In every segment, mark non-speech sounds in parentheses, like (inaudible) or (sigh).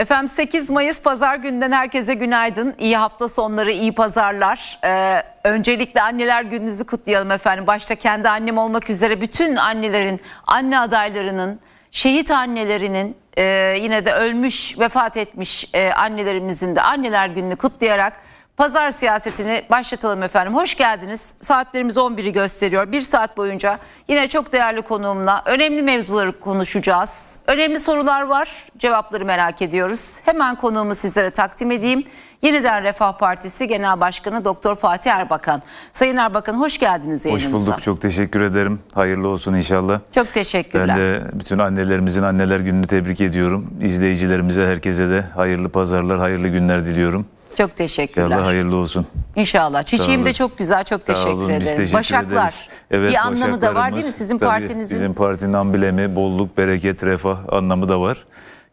Efendim 8 Mayıs Pazar günden herkese günaydın. İyi hafta sonları, iyi pazarlar. Ee, öncelikle anneler gününüzü kutlayalım efendim. Başta kendi annem olmak üzere bütün annelerin, anne adaylarının, şehit annelerinin, e, yine de ölmüş, vefat etmiş e, annelerimizin de anneler gününü kutlayarak pazar siyasetini başlatalım efendim. Hoş geldiniz. Saatlerimiz 11'i gösteriyor. Bir saat boyunca yine çok değerli konuğumla önemli mevzuları konuşacağız. Önemli sorular var. Cevapları merak ediyoruz. Hemen konuğumu sizlere takdim edeyim. Yeniden Refah Partisi Genel Başkanı Doktor Fatih Erbakan. Sayın Erbakan hoş geldiniz yayınımıza. Hoş bulduk. Çok teşekkür ederim. Hayırlı olsun inşallah. Çok teşekkürler. Ben de bütün annelerimizin anneler gününü tebrik ediyorum. İzleyicilerimize herkese de hayırlı pazarlar, hayırlı günler diliyorum. Çok teşekkürler. İnşallah hayırlı olsun. İnşallah. Çiçeğim de çok güzel. Çok teşekkür olun. ederim. Teşekkür Başaklar. Evet, bir anlamı da var değil mi sizin tabii partinizin? Bizim partinin amblemi bolluk, bereket, refah anlamı da var.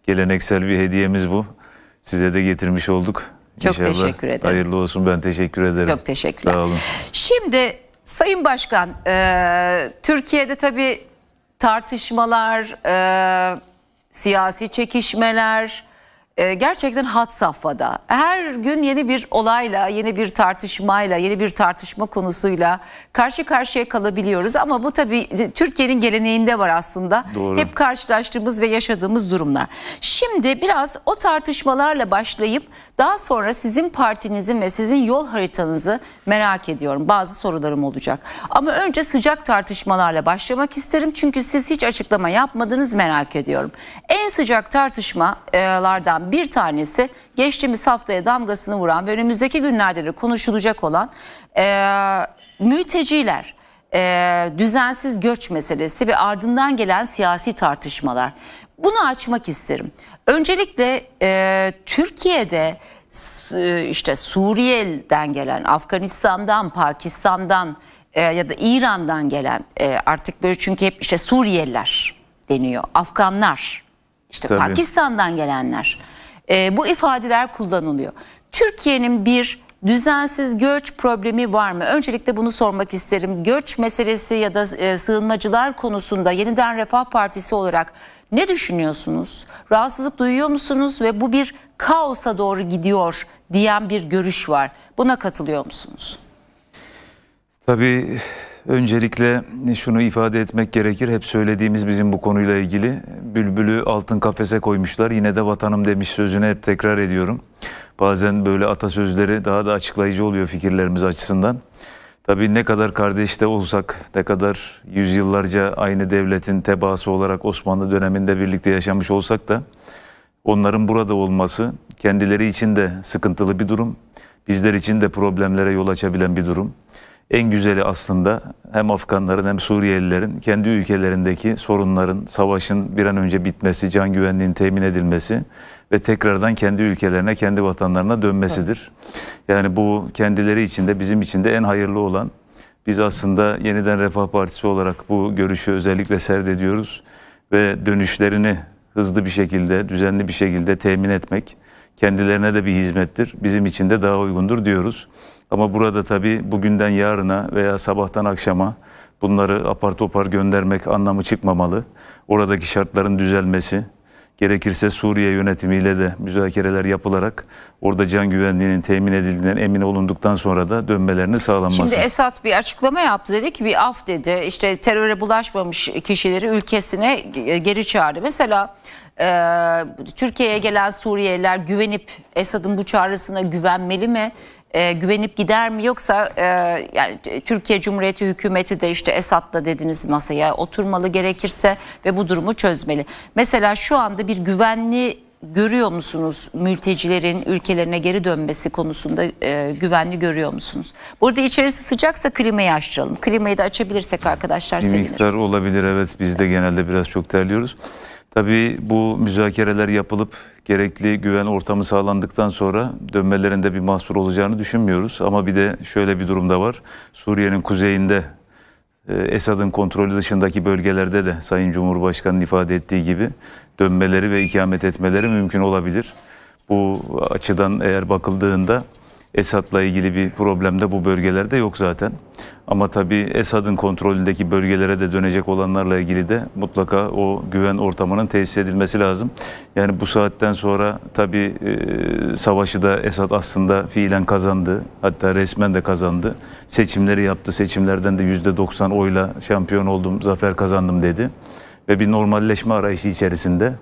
Geleneksel bir hediyemiz bu. Size de getirmiş olduk. Çok İnşallah teşekkür ederim. Hayırlı olsun ben teşekkür ederim. Çok teşekkürler. Sağ olun. Şimdi Sayın Başkan, e, Türkiye'de tabii tartışmalar, e, siyasi çekişmeler, ee, gerçekten hat safhada. Her gün yeni bir olayla, yeni bir tartışmayla, yeni bir tartışma konusuyla karşı karşıya kalabiliyoruz. Ama bu tabii Türkiye'nin geleneğinde var aslında. Doğru. Hep karşılaştığımız ve yaşadığımız durumlar. Şimdi biraz o tartışmalarla başlayıp daha sonra sizin partinizin ve sizin yol haritanızı merak ediyorum. Bazı sorularım olacak. Ama önce sıcak tartışmalarla başlamak isterim. Çünkü siz hiç açıklama yapmadınız merak ediyorum. En sıcak tartışmalardan bir tanesi geçtiğimiz haftaya damgasını vuran ve önümüzdeki günlerde de konuşulacak olan e, mülteciler e, düzensiz göç meselesi ve ardından gelen siyasi tartışmalar. Bunu açmak isterim. Öncelikle e, Türkiye'de e, işte Suriye'den gelen, Afganistan'dan, Pakistan'dan e, ya da İran'dan gelen e, artık böyle çünkü hep işte Suriyeliler deniyor, Afganlar, işte Tabii. Pakistan'dan gelenler e, bu ifadeler kullanılıyor. Türkiye'nin bir düzensiz göç problemi var mı? Öncelikle bunu sormak isterim. Göç meselesi ya da e, sığınmacılar konusunda yeniden Refah Partisi olarak ne düşünüyorsunuz? Rahatsızlık duyuyor musunuz ve bu bir kaosa doğru gidiyor diyen bir görüş var. Buna katılıyor musunuz? Tabii Öncelikle şunu ifade etmek gerekir. Hep söylediğimiz bizim bu konuyla ilgili. Bülbülü altın kafese koymuşlar. Yine de vatanım demiş sözünü hep tekrar ediyorum. Bazen böyle atasözleri daha da açıklayıcı oluyor fikirlerimiz açısından. Tabii ne kadar kardeş de olsak, ne kadar yüzyıllarca aynı devletin tebaası olarak Osmanlı döneminde birlikte yaşamış olsak da onların burada olması kendileri için de sıkıntılı bir durum. Bizler için de problemlere yol açabilen bir durum en güzeli aslında hem Afganların hem Suriyelilerin kendi ülkelerindeki sorunların, savaşın bir an önce bitmesi, can güvenliğinin temin edilmesi ve tekrardan kendi ülkelerine, kendi vatanlarına dönmesidir. Yani bu kendileri için de bizim için de en hayırlı olan. Biz aslında yeniden Refah Partisi olarak bu görüşü özellikle serdediyoruz ve dönüşlerini hızlı bir şekilde, düzenli bir şekilde temin etmek kendilerine de bir hizmettir. Bizim için de daha uygundur diyoruz. Ama burada tabii bugünden yarına veya sabahtan akşama bunları apar topar göndermek anlamı çıkmamalı. Oradaki şartların düzelmesi, gerekirse Suriye yönetimiyle de müzakereler yapılarak orada can güvenliğinin temin edildiğinden emin olunduktan sonra da dönmelerini sağlanması. Şimdi Esat bir açıklama yaptı dedi ki bir af dedi işte teröre bulaşmamış kişileri ülkesine e, geri çağırdı. Mesela e, Türkiye'ye gelen Suriyeliler güvenip Esad'ın bu çağrısına güvenmeli mi? e, güvenip gider mi yoksa e, yani Türkiye Cumhuriyeti hükümeti de işte Esad'la dediniz masaya oturmalı gerekirse ve bu durumu çözmeli. Mesela şu anda bir güvenli görüyor musunuz mültecilerin ülkelerine geri dönmesi konusunda e, güvenli görüyor musunuz? Burada içerisi sıcaksa klimayı açtıralım. Klimayı da açabilirsek arkadaşlar sevinirim. Bir miktar olabilir evet biz de genelde biraz çok terliyoruz. Tabii bu müzakereler yapılıp gerekli güven ortamı sağlandıktan sonra dönmelerinde bir mahsur olacağını düşünmüyoruz. Ama bir de şöyle bir durumda var. Suriye'nin kuzeyinde e, Esad'ın kontrolü dışındaki bölgelerde de Sayın Cumhurbaşkanı'nın ifade ettiği gibi dönmeleri ve ikamet etmeleri mümkün olabilir. Bu açıdan eğer bakıldığında Esad'la ilgili bir problem de bu bölgelerde yok zaten. Ama tabii Esad'ın kontrolündeki bölgelere de dönecek olanlarla ilgili de mutlaka o güven ortamının tesis edilmesi lazım. Yani bu saatten sonra tabii e, savaşı da Esad aslında fiilen kazandı. Hatta resmen de kazandı. Seçimleri yaptı. Seçimlerden de %90 oyla şampiyon oldum, zafer kazandım dedi. Ve bir normalleşme arayışı içerisinde.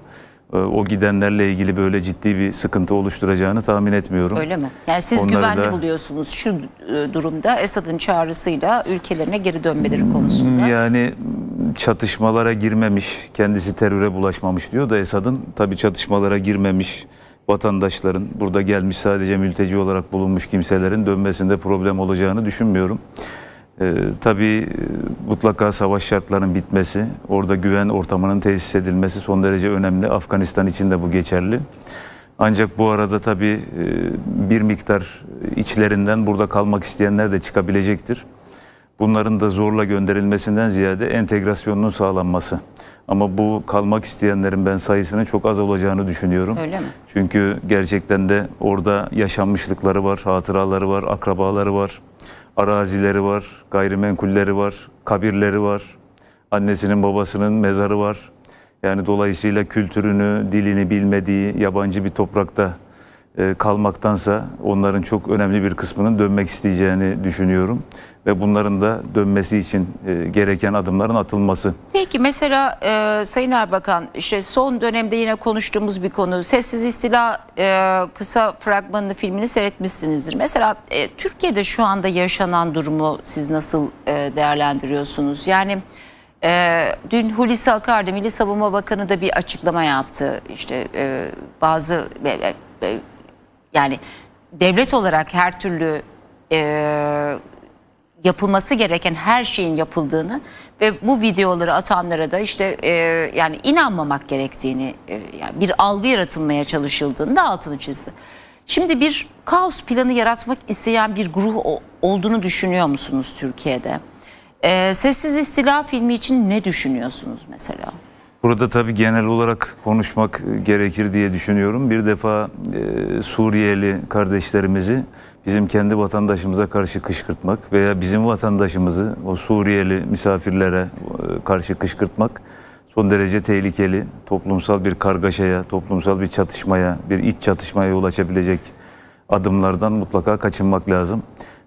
Ee, o gidenlerle ilgili böyle ciddi bir sıkıntı oluşturacağını tahmin etmiyorum. Öyle mi? Yani siz Onları güvenli da... buluyorsunuz şu e, durumda Esad'ın çağrısıyla ülkelerine geri dönmeleri hmm, konusunda. Yani çatışmalara girmemiş, kendisi teröre bulaşmamış diyor da Esad'ın tabii çatışmalara girmemiş vatandaşların burada gelmiş sadece mülteci olarak bulunmuş kimselerin dönmesinde problem olacağını düşünmüyorum. Ee, e, tabii mutlaka savaş şartlarının bitmesi, orada güven ortamının tesis edilmesi son derece önemli. Afganistan için de bu geçerli. Ancak bu arada tabii e, bir miktar içlerinden burada kalmak isteyenler de çıkabilecektir. Bunların da zorla gönderilmesinden ziyade entegrasyonunun sağlanması. Ama bu kalmak isteyenlerin ben sayısının çok az olacağını düşünüyorum. Öyle mi? Çünkü gerçekten de orada yaşanmışlıkları var, hatıraları var, akrabaları var arazileri var, gayrimenkulleri var, kabirleri var, annesinin babasının mezarı var. Yani dolayısıyla kültürünü, dilini bilmediği yabancı bir toprakta e, kalmaktansa onların çok önemli bir kısmının dönmek isteyeceğini düşünüyorum ve bunların da dönmesi için e, gereken adımların atılması. Peki mesela e, Sayın Erbakan işte son dönemde yine konuştuğumuz bir konu Sessiz İstila e, kısa fragmanını filmini seyretmişsinizdir. Mesela e, Türkiye'de şu anda yaşanan durumu siz nasıl e, değerlendiriyorsunuz? Yani e, dün Hulusi Akar Milli Savunma Bakanı da bir açıklama yaptı. İşte e, bazı e, e yani devlet olarak her türlü e, yapılması gereken her şeyin yapıldığını ve bu videoları atanlara da işte e, yani inanmamak gerektiğini e, yani bir algı yaratılmaya çalışıldığını da altını çizdi. Şimdi bir kaos planı yaratmak isteyen bir grup olduğunu düşünüyor musunuz Türkiye'de? E, Sessiz İstila filmi için ne düşünüyorsunuz mesela? Burada tabii genel olarak konuşmak e, gerekir diye düşünüyorum. Bir defa e, Suriyeli kardeşlerimizi bizim kendi vatandaşımıza karşı kışkırtmak veya bizim vatandaşımızı o Suriyeli misafirlere e, karşı kışkırtmak son derece tehlikeli. Toplumsal bir kargaşaya, toplumsal bir çatışmaya, bir iç çatışmaya yol açabilecek adımlardan mutlaka kaçınmak lazım.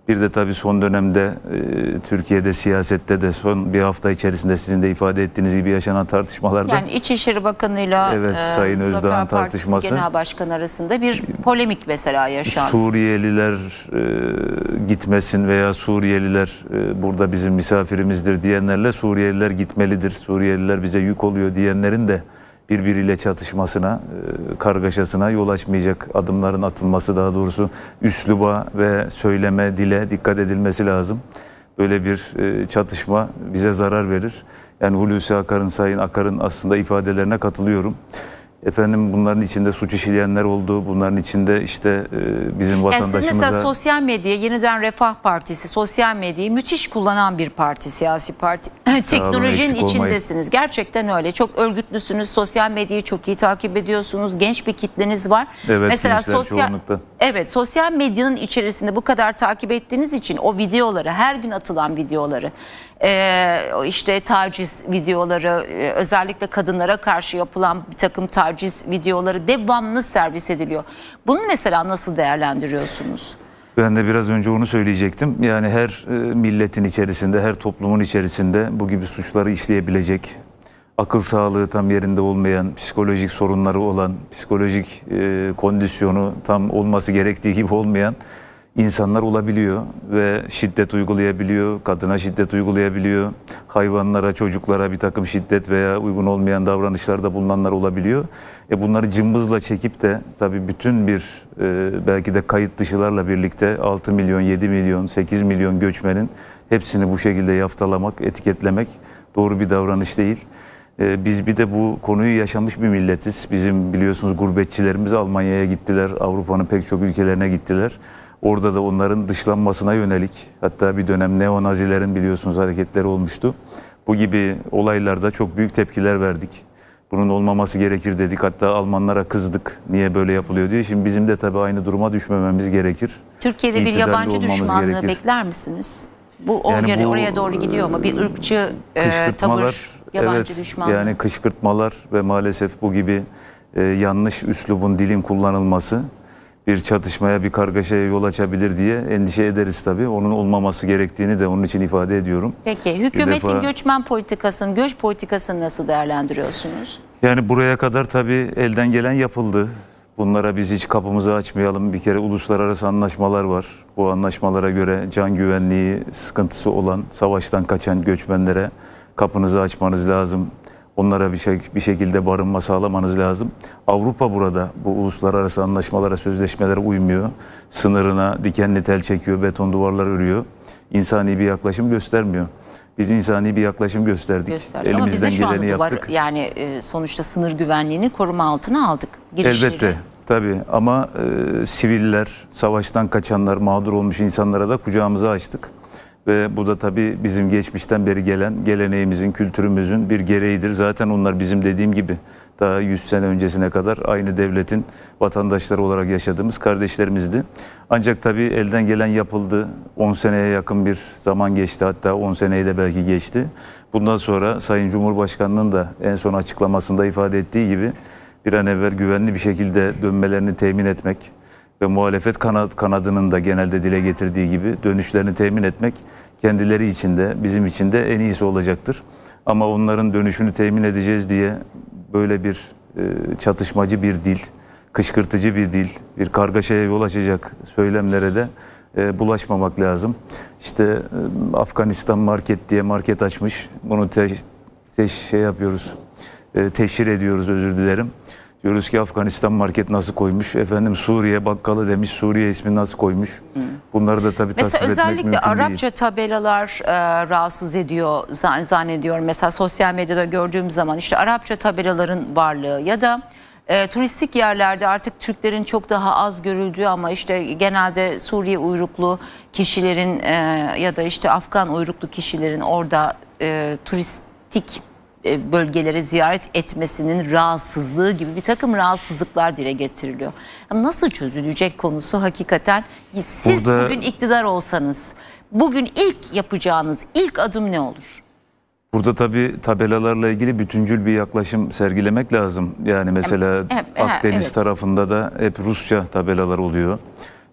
Bir de tabii son dönemde e, Türkiye'de siyasette de son bir hafta içerisinde sizin de ifade ettiğiniz gibi yaşanan tartışmalarda. Yani İçişleri Bakanı'yla evet, e, Sayın Özdağ'ın tartışması. Genel Başkanı arasında bir polemik mesela yaşandı. Suriyeliler e, gitmesin veya Suriyeliler e, burada bizim misafirimizdir diyenlerle Suriyeliler gitmelidir. Suriyeliler bize yük oluyor diyenlerin de birbiriyle çatışmasına, e, kargaşasına yol açmayacak adımların atılması daha doğrusu üsluba ve söyleme, dile dikkat edilmesi lazım. Böyle bir e, çatışma bize zarar verir. Yani Hulusi Akar'ın, Sayın Akar'ın aslında ifadelerine katılıyorum. Efendim bunların içinde suç işleyenler oldu. Bunların içinde işte e, bizim vatandaşımıza... Yani siz mesela sosyal medya, yeniden Refah Partisi, sosyal medyayı müthiş kullanan bir parti, siyasi parti. (clears throat) Teknolojinin olun, içindesiniz. Gerçekten öyle. Çok örgütlüsünüz. Sosyal medyayı çok iyi takip ediyorsunuz. Genç bir kitleniz var. Evet, mesela sosyal çoğunlukta. Evet, sosyal medyanın içerisinde bu kadar takip ettiğiniz için o videoları, her gün atılan videoları, e, işte taciz videoları, e, özellikle kadınlara karşı yapılan bir takım taciz taciz videoları devamlı servis ediliyor. Bunu mesela nasıl değerlendiriyorsunuz? Ben de biraz önce onu söyleyecektim. Yani her e, milletin içerisinde, her toplumun içerisinde bu gibi suçları işleyebilecek, akıl sağlığı tam yerinde olmayan, psikolojik sorunları olan, psikolojik e, kondisyonu tam olması gerektiği gibi olmayan insanlar olabiliyor ve şiddet uygulayabiliyor, kadına şiddet uygulayabiliyor, hayvanlara, çocuklara bir takım şiddet veya uygun olmayan davranışlarda bulunanlar olabiliyor. E bunları cımbızla çekip de tabii bütün bir e, belki de kayıt dışılarla birlikte 6 milyon, 7 milyon, 8 milyon göçmenin hepsini bu şekilde yaftalamak, etiketlemek doğru bir davranış değil. E, biz bir de bu konuyu yaşamış bir milletiz. Bizim biliyorsunuz gurbetçilerimiz Almanya'ya gittiler, Avrupa'nın pek çok ülkelerine gittiler. Orada da onların dışlanmasına yönelik hatta bir dönem neonazilerin biliyorsunuz hareketleri olmuştu. Bu gibi olaylarda çok büyük tepkiler verdik. Bunun olmaması gerekir dedik. Hatta Almanlara kızdık. Niye böyle yapılıyor diye. Şimdi bizim de tabii aynı duruma düşmememiz gerekir. Türkiye'de İktidarlı bir yabancı düşmanlığı gerekir. bekler misiniz? Bu o yani yere, bu, oraya doğru gidiyor mu? Bir ırkçı e, tavır, yabancı evet, düşmanlığı. Yani kışkırtmalar ve maalesef bu gibi e, yanlış üslubun dilin kullanılması bir çatışmaya, bir kargaşaya yol açabilir diye endişe ederiz tabii. Onun olmaması gerektiğini de onun için ifade ediyorum. Peki hükümetin defa... göçmen politikasını, göç politikasını nasıl değerlendiriyorsunuz? Yani buraya kadar tabii elden gelen yapıldı. Bunlara biz hiç kapımızı açmayalım. Bir kere uluslararası anlaşmalar var. Bu anlaşmalara göre can güvenliği sıkıntısı olan, savaştan kaçan göçmenlere kapınızı açmanız lazım onlara bir, şey, bir şekilde barınma sağlamanız lazım. Avrupa burada bu uluslararası anlaşmalara, sözleşmelere uymuyor. Sınırına dikenli tel çekiyor, beton duvarlar örüyor. İnsani bir yaklaşım göstermiyor. Biz insani bir yaklaşım gösterdik. Gösterdi. Elimizden Ama biz de şu geleni duvar, yaptık. Yani e, sonuçta sınır güvenliğini koruma altına aldık. Girişleri. Elbette. Tabii ama e, siviller, savaştan kaçanlar, mağdur olmuş insanlara da kucağımızı açtık. Ve bu da tabii bizim geçmişten beri gelen geleneğimizin, kültürümüzün bir gereğidir. Zaten onlar bizim dediğim gibi daha 100 sene öncesine kadar aynı devletin vatandaşları olarak yaşadığımız kardeşlerimizdi. Ancak tabii elden gelen yapıldı. 10 seneye yakın bir zaman geçti hatta 10 seneyi de belki geçti. Bundan sonra Sayın Cumhurbaşkanı'nın da en son açıklamasında ifade ettiği gibi bir an evvel güvenli bir şekilde dönmelerini temin etmek, ve muhalefet kanat, kanadının da genelde dile getirdiği gibi dönüşlerini temin etmek kendileri için de bizim için de en iyisi olacaktır. Ama onların dönüşünü temin edeceğiz diye böyle bir e, çatışmacı bir dil, kışkırtıcı bir dil, bir kargaşaya yol açacak söylemlere de e, bulaşmamak lazım. İşte e, Afganistan market diye market açmış. Bunu te, te, şey yapıyoruz, e, teşhir ediyoruz özür dilerim. Diyoruz ki Afganistan market nasıl koymuş? Efendim Suriye bakkalı demiş, Suriye ismi nasıl koymuş? Hmm. Bunları da tabii Mesela takip etmek mümkün Arapça değil. tabelalar e, rahatsız ediyor zannediyorum. Mesela sosyal medyada gördüğüm zaman işte Arapça tabelaların varlığı ya da e, turistik yerlerde artık Türklerin çok daha az görüldüğü ama işte genelde Suriye uyruklu kişilerin e, ya da işte Afgan uyruklu kişilerin orada e, turistik e, bölgelere ziyaret etmesinin rahatsızlığı gibi bir takım rahatsızlıklar dile getiriliyor. Nasıl çözülecek konusu hakikaten siz Burada... bugün iktidar olsanız bugün ilk yapacağınız ilk adım ne olur? Burada tabii tabelalarla ilgili bütüncül bir yaklaşım sergilemek lazım. Yani mesela hem, hem, Akdeniz evet. tarafında da hep Rusça tabelalar oluyor.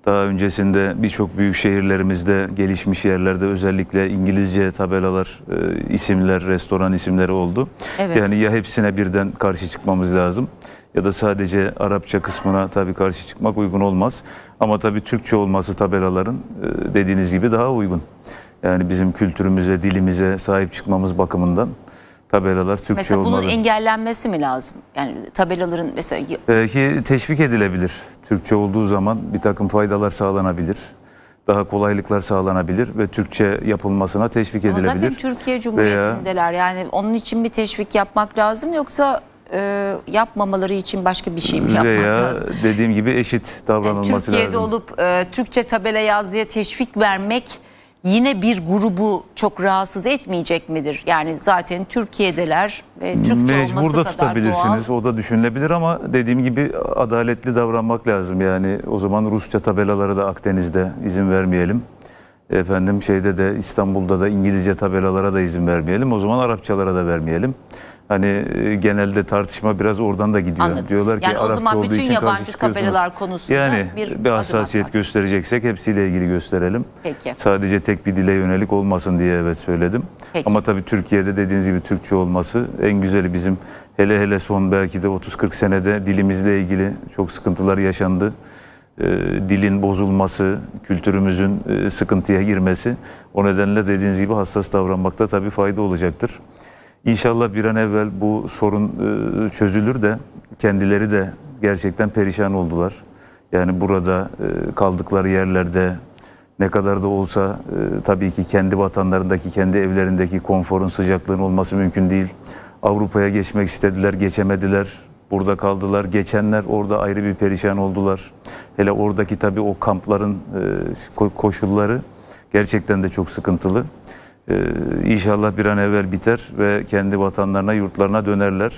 Daha öncesinde birçok büyük şehirlerimizde, gelişmiş yerlerde özellikle İngilizce tabelalar, e, isimler, restoran isimleri oldu. Evet. Yani ya hepsine birden karşı çıkmamız lazım ya da sadece Arapça kısmına tabii karşı çıkmak uygun olmaz. Ama tabii Türkçe olması tabelaların e, dediğiniz gibi daha uygun. Yani bizim kültürümüze, dilimize sahip çıkmamız bakımından tabelalar Türkçe mesela olmalı. Mesela bunun engellenmesi mi lazım? Yani tabelaların mesela... Ee, ki teşvik edilebilir. Türkçe olduğu zaman bir takım faydalar sağlanabilir. Daha kolaylıklar sağlanabilir ve Türkçe yapılmasına teşvik Ama edilebilir. Ama zaten Türkiye Cumhuriyetindeler. Veya... Yani onun için bir teşvik yapmak lazım yoksa e, yapmamaları için başka bir şey mi yapmak veya lazım? dediğim gibi eşit e, davranılması yani Türkiye'de lazım. Türkiye'de olup e, Türkçe tabela yaz teşvik vermek yine bir grubu çok rahatsız etmeyecek midir? Yani zaten Türkiye'deler ve Türkçe Mecbur olması da kadar tutabilirsiniz. O da düşünülebilir ama dediğim gibi adaletli davranmak lazım. Yani o zaman Rusça tabelaları da Akdeniz'de izin vermeyelim. Efendim şeyde de İstanbul'da da İngilizce tabelalara da izin vermeyelim. O zaman Arapçalara da vermeyelim. Hani e, genelde tartışma biraz oradan da gidiyor. Anladım. Diyorlar ki yani Arapça o zaman olduğu bütün için yabancı tabelalar konusunda yani bir, bir hassasiyet göstereceksek hepsiyle ilgili gösterelim. Peki. Sadece tek bir dile yönelik olmasın diye evet söyledim. Peki. Ama tabii Türkiye'de dediğiniz gibi Türkçe olması en güzeli bizim hele hele son belki de 30-40 senede dilimizle ilgili çok sıkıntılar yaşandı ee, dilin bozulması, kültürümüzün e, sıkıntıya girmesi. O nedenle dediğiniz gibi hassas davranmakta tabii fayda olacaktır. İnşallah bir an evvel bu sorun e, çözülür de kendileri de gerçekten perişan oldular. Yani burada e, kaldıkları yerlerde ne kadar da olsa e, tabii ki kendi vatanlarındaki, kendi evlerindeki konforun, sıcaklığın olması mümkün değil. Avrupa'ya geçmek istediler, geçemediler. Burada kaldılar. Geçenler orada ayrı bir perişan oldular. Hele oradaki tabii o kampların koşulları gerçekten de çok sıkıntılı. Ee, inşallah bir an evvel biter ve kendi vatanlarına, yurtlarına dönerler.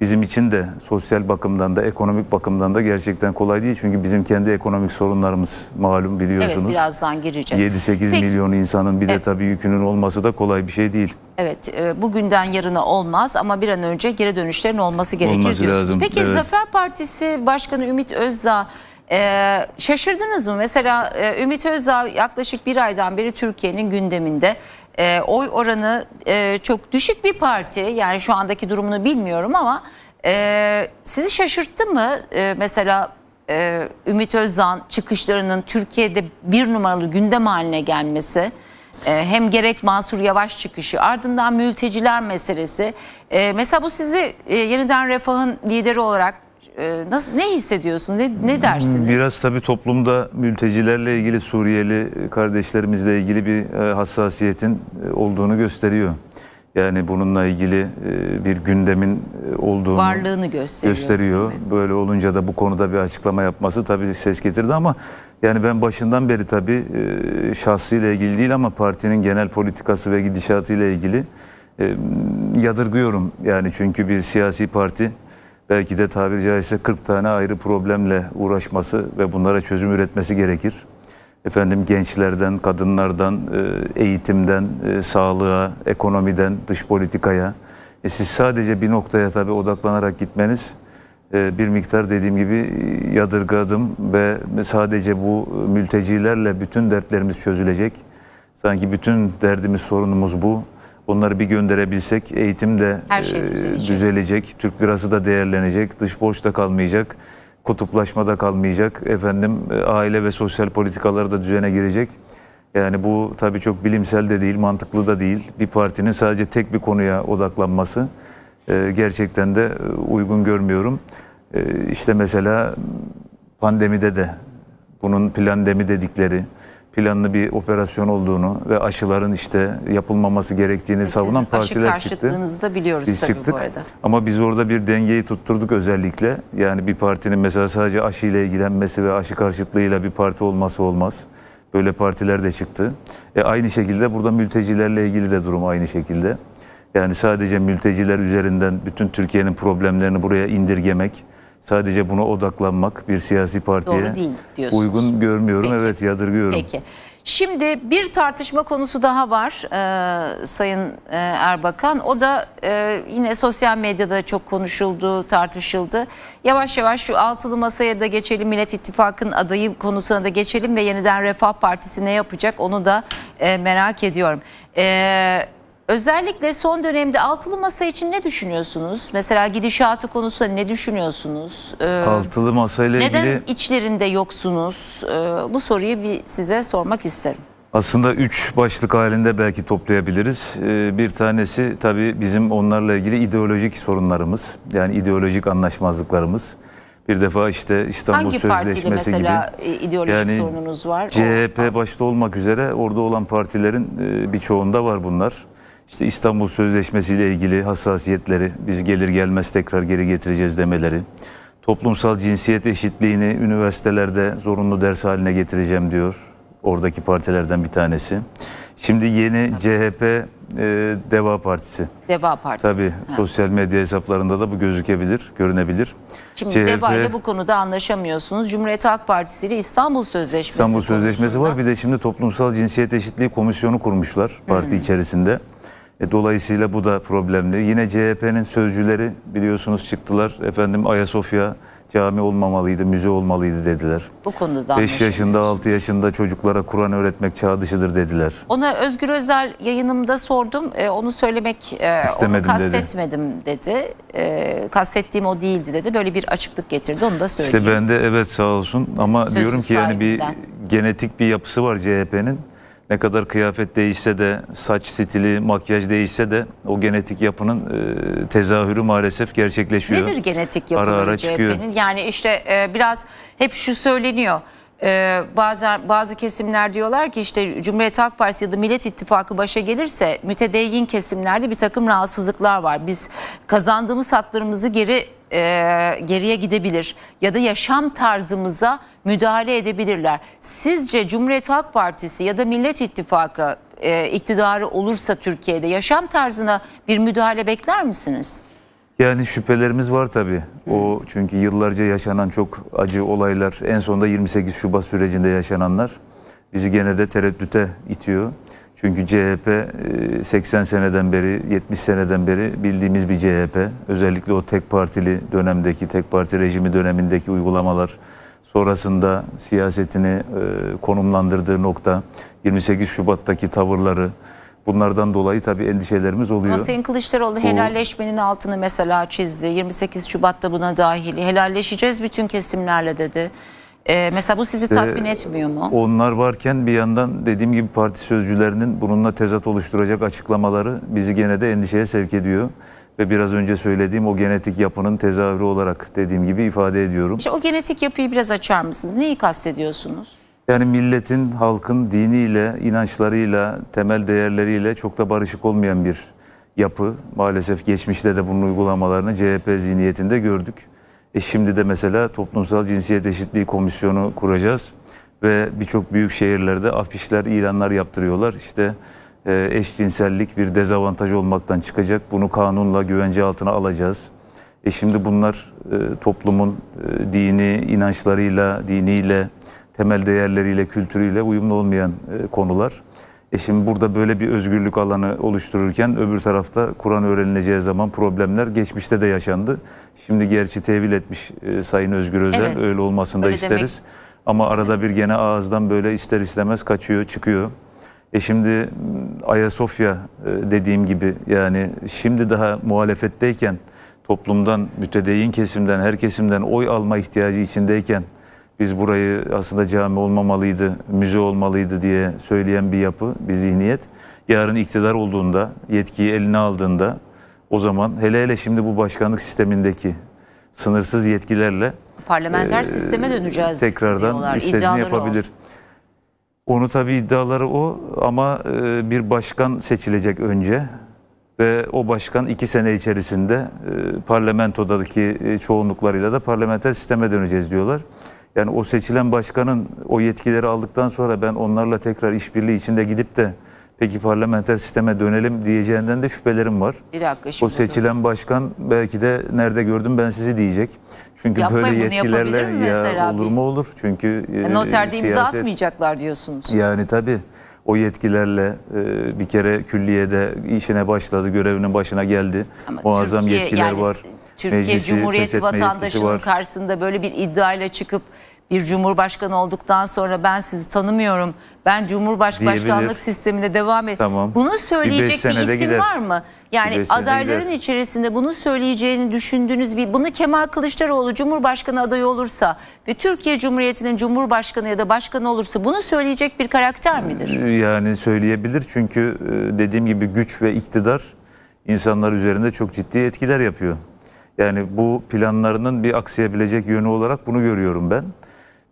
Bizim için de sosyal bakımdan da, ekonomik bakımdan da gerçekten kolay değil. Çünkü bizim kendi ekonomik sorunlarımız malum biliyorsunuz. Evet, birazdan gireceğiz. 7-8 milyon insanın bir evet. de tabii yükünün olması da kolay bir şey değil. Evet, e, bugünden yarına olmaz ama bir an önce geri dönüşlerin olması gerekir olması diyorsunuz. Lazım, Peki evet. Zafer Partisi Başkanı Ümit Özdağ ee, şaşırdınız mı? Mesela e, Ümit Özdağ yaklaşık bir aydan beri Türkiye'nin gündeminde e, oy oranı e, çok düşük bir parti. Yani şu andaki durumunu bilmiyorum ama e, sizi şaşırttı mı e, mesela e, Ümit Özdağ'ın çıkışlarının Türkiye'de bir numaralı gündem haline gelmesi? E, hem gerek Mansur Yavaş çıkışı ardından mülteciler meselesi. E, mesela bu sizi e, yeniden Refah'ın lideri olarak e, nasıl ne hissediyorsun? Ne, ne dersiniz? Biraz tabii toplumda mültecilerle ilgili Suriyeli kardeşlerimizle ilgili bir e, hassasiyetin e, olduğunu gösteriyor. Yani bununla ilgili bir gündemin olduğunu varlığını gösteriyor. gösteriyor. Böyle olunca da bu konuda bir açıklama yapması tabii ses getirdi ama yani ben başından beri tabii şahsıyla ilgili değil ama partinin genel politikası ve gidişatıyla ilgili yadırgıyorum. Yani çünkü bir siyasi parti belki de tabiri caizse 40 tane ayrı problemle uğraşması ve bunlara çözüm üretmesi gerekir. Efendim gençlerden, kadınlardan, e, eğitimden, e, sağlığa, ekonomiden, dış politikaya. E siz sadece bir noktaya tabii odaklanarak gitmeniz e, bir miktar dediğim gibi yadırgadım ve sadece bu mültecilerle bütün dertlerimiz çözülecek. Sanki bütün derdimiz sorunumuz bu. Bunları bir gönderebilsek eğitim de şey e, düzelecek. düzelecek. Türk lirası da değerlenecek. Dış borç da kalmayacak. Kutuplaşma da kalmayacak. Efendim e, aile ve sosyal politikaları da düzene girecek. Yani bu tabii çok bilimsel de değil, mantıklı da değil. Bir partinin sadece tek bir konuya odaklanması e, gerçekten de uygun görmüyorum. İşte mesela pandemide de bunun plandemi dedikleri, planlı bir operasyon olduğunu ve aşıların işte yapılmaması gerektiğini e, Siz savunan partiler aşı çıktı. Aşı da biliyoruz biz tabii çıktık. bu arada. Ama biz orada bir dengeyi tutturduk özellikle. Yani bir partinin mesela sadece aşıyla ilgilenmesi ve aşı karşıtlığıyla bir parti olması olmaz. Böyle partiler de çıktı. E aynı şekilde burada mültecilerle ilgili de durum aynı şekilde. Yani sadece mülteciler üzerinden bütün Türkiye'nin problemlerini buraya indirgemek sadece buna odaklanmak bir siyasi partiye değil, uygun görmüyorum. Peki. Evet yadırgıyorum. Peki. Şimdi bir tartışma konusu daha var e, Sayın e, Erbakan. O da e, yine sosyal medyada çok konuşuldu, tartışıldı. Yavaş yavaş şu altılı masaya da geçelim, Millet İttifakı'nın adayı konusuna da geçelim ve yeniden Refah Partisi ne yapacak onu da e, merak ediyorum. Evet. Özellikle son dönemde altılı masa için ne düşünüyorsunuz? Mesela gidişatı konusunda ne düşünüyorsunuz? Ee, altılı masayla neden ilgili... Neden içlerinde yoksunuz? Ee, bu soruyu bir size sormak isterim. Aslında üç başlık halinde belki toplayabiliriz. Ee, bir tanesi tabii bizim onlarla ilgili ideolojik sorunlarımız. Yani ideolojik anlaşmazlıklarımız. Bir defa işte İstanbul Hangi Sözleşmesi gibi. Hangi partili mesela e, ideolojik yani sorununuz var? CHP başta olmak üzere orada olan partilerin e, birçoğunda var bunlar işte İstanbul Sözleşmesi ile ilgili hassasiyetleri biz gelir gelmez tekrar geri getireceğiz demeleri. Toplumsal cinsiyet eşitliğini üniversitelerde zorunlu ders haline getireceğim diyor. Oradaki partilerden bir tanesi. Şimdi yeni CHP e, Deva Partisi. Deva Partisi. Tabii ha. sosyal medya hesaplarında da bu gözükebilir, görünebilir. Şimdi CHP, Deva ile bu konuda anlaşamıyorsunuz. Cumhuriyet Halk Partisi ile İstanbul Sözleşmesi İstanbul Sözleşmesi konusunda. var. Bir de şimdi toplumsal cinsiyet eşitliği komisyonu kurmuşlar parti hmm. içerisinde. E, dolayısıyla bu da problemli. Yine CHP'nin sözcüleri biliyorsunuz çıktılar. Efendim Ayasofya cami olmamalıydı, müze olmalıydı dediler. Bu konuda da 5 yaşında, 6 yaşında çocuklara Kur'an öğretmek çağ dışıdır dediler. Ona Özgür Özel yayınımda sordum. E, onu söylemek, e, İstemedim onu kastetmedim dedi. dedi. E, kastettiğim o değildi dedi. Böyle bir açıklık getirdi. Onu da söyleyeyim. İşte ben de evet sağ olsun ama Sözün diyorum ki sahibinden. yani bir genetik bir yapısı var CHP'nin ne kadar kıyafet değişse de, saç stili, makyaj değişse de o genetik yapının e, tezahürü maalesef gerçekleşiyor. Nedir genetik yapının ara ara CHP'nin? Yani işte e, biraz hep şu söyleniyor. Ee, bazen bazı kesimler diyorlar ki işte Cumhuriyet Halk Partisi ya da Millet İttifakı başa gelirse mütedeyyin kesimlerde bir takım rahatsızlıklar var. Biz kazandığımız haklarımızı geri e, geriye gidebilir ya da yaşam tarzımıza müdahale edebilirler. Sizce Cumhuriyet Halk Partisi ya da Millet İttifakı e, iktidarı olursa Türkiye'de yaşam tarzına bir müdahale bekler misiniz? Yani şüphelerimiz var tabii. O çünkü yıllarca yaşanan çok acı olaylar, en sonunda 28 Şubat sürecinde yaşananlar bizi gene de tereddüte itiyor. Çünkü CHP 80 e, seneden beri, 70 seneden beri bildiğimiz bir CHP. Özellikle o tek partili dönemdeki, tek parti rejimi dönemindeki uygulamalar, sonrasında siyasetini e, konumlandırdığı nokta, 28 Şubat'taki tavırları, Bunlardan dolayı tabii endişelerimiz oluyor. Ama Sayın Kılıçdaroğlu Bu... helalleşmenin altını mesela çizdi. 28 Şubat'ta buna dahil. Helalleşeceğiz bütün kesimlerle dedi. Ee, mesela bu sizi ee, tatmin ee, etmiyor mu? Onlar varken bir yandan dediğim gibi parti sözcülerinin bununla tezat oluşturacak açıklamaları bizi gene de endişeye sevk ediyor. Ve biraz önce söylediğim o genetik yapının tezahürü olarak dediğim gibi ifade ediyorum. İşte o genetik yapıyı biraz açar mısınız? Neyi kastediyorsunuz? Yani milletin, halkın diniyle, inançlarıyla, temel değerleriyle çok da barışık olmayan bir yapı. Maalesef geçmişte de bunun uygulamalarını CHP zihniyetinde gördük. E şimdi de mesela Toplumsal Cinsiyet Eşitliği Komisyonu kuracağız. Ve birçok büyük şehirlerde afişler, ilanlar yaptırıyorlar. İşte e, eşcinsellik bir dezavantaj olmaktan çıkacak. Bunu kanunla güvence altına alacağız. E şimdi bunlar e, toplumun e, dini, inançlarıyla, diniyle, temel değerleriyle, kültürüyle uyumlu olmayan e, konular. E şimdi burada böyle bir özgürlük alanı oluştururken öbür tarafta Kur'an öğrenileceği zaman problemler geçmişte de yaşandı. Şimdi gerçi tevil etmiş e, Sayın Özgür Özel evet. öyle olmasını da isteriz. Demek. Ama İstedim. arada bir gene ağızdan böyle ister istemez kaçıyor, çıkıyor. E şimdi Ayasofya e, dediğim gibi yani şimdi daha muhalefetteyken toplumdan, mütedeyyin kesimden, her kesimden oy alma ihtiyacı içindeyken biz burayı aslında cami olmamalıydı, müze olmalıydı diye söyleyen bir yapı, bir zihniyet. Yarın iktidar olduğunda, yetkiyi eline aldığında o zaman hele hele şimdi bu başkanlık sistemindeki sınırsız yetkilerle parlamenter e, sisteme döneceğiz tekrardan diyorlar. istediğini yapabilir. O. Onu tabii iddiaları o ama e, bir başkan seçilecek önce ve o başkan iki sene içerisinde e, parlamentodaki e, çoğunluklarıyla da parlamenter sisteme döneceğiz diyorlar. Yani o seçilen başkanın o yetkileri aldıktan sonra ben onlarla tekrar işbirliği içinde gidip de peki parlamenter sisteme dönelim diyeceğinden de şüphelerim var. Bir dakika şimdi. O seçilen dur. başkan belki de nerede gördüm ben sizi diyecek. Çünkü Yapmayın, böyle yetkilerle ya olur mu olur? Çünkü e, e noterde siyaset, imza atmayacaklar diyorsunuz. Yani tabii o yetkilerle e, bir kere külliyede işine başladı, görevinin başına geldi. Ama Muazzam Türkiye, yetkiler yani var. Türkiye Meclisi Cumhuriyeti vatandaşının karşısında böyle bir iddiayla çıkıp bir cumhurbaşkanı olduktan sonra ben sizi tanımıyorum. Ben cumhurbaşkanlık sisteminde devam et. Tamam. Bunu söyleyecek bir, bir isim gider. var mı? Yani adayların gider. içerisinde bunu söyleyeceğini düşündüğünüz bir bunu Kemal Kılıçdaroğlu cumhurbaşkanı adayı olursa ve Türkiye Cumhuriyeti'nin cumhurbaşkanı ya da başkanı olursa bunu söyleyecek bir karakter midir? Ee, yani söyleyebilir çünkü e, dediğim gibi güç ve iktidar insanlar üzerinde çok ciddi etkiler yapıyor. Yani bu planlarının bir aksayabilecek yönü olarak bunu görüyorum ben.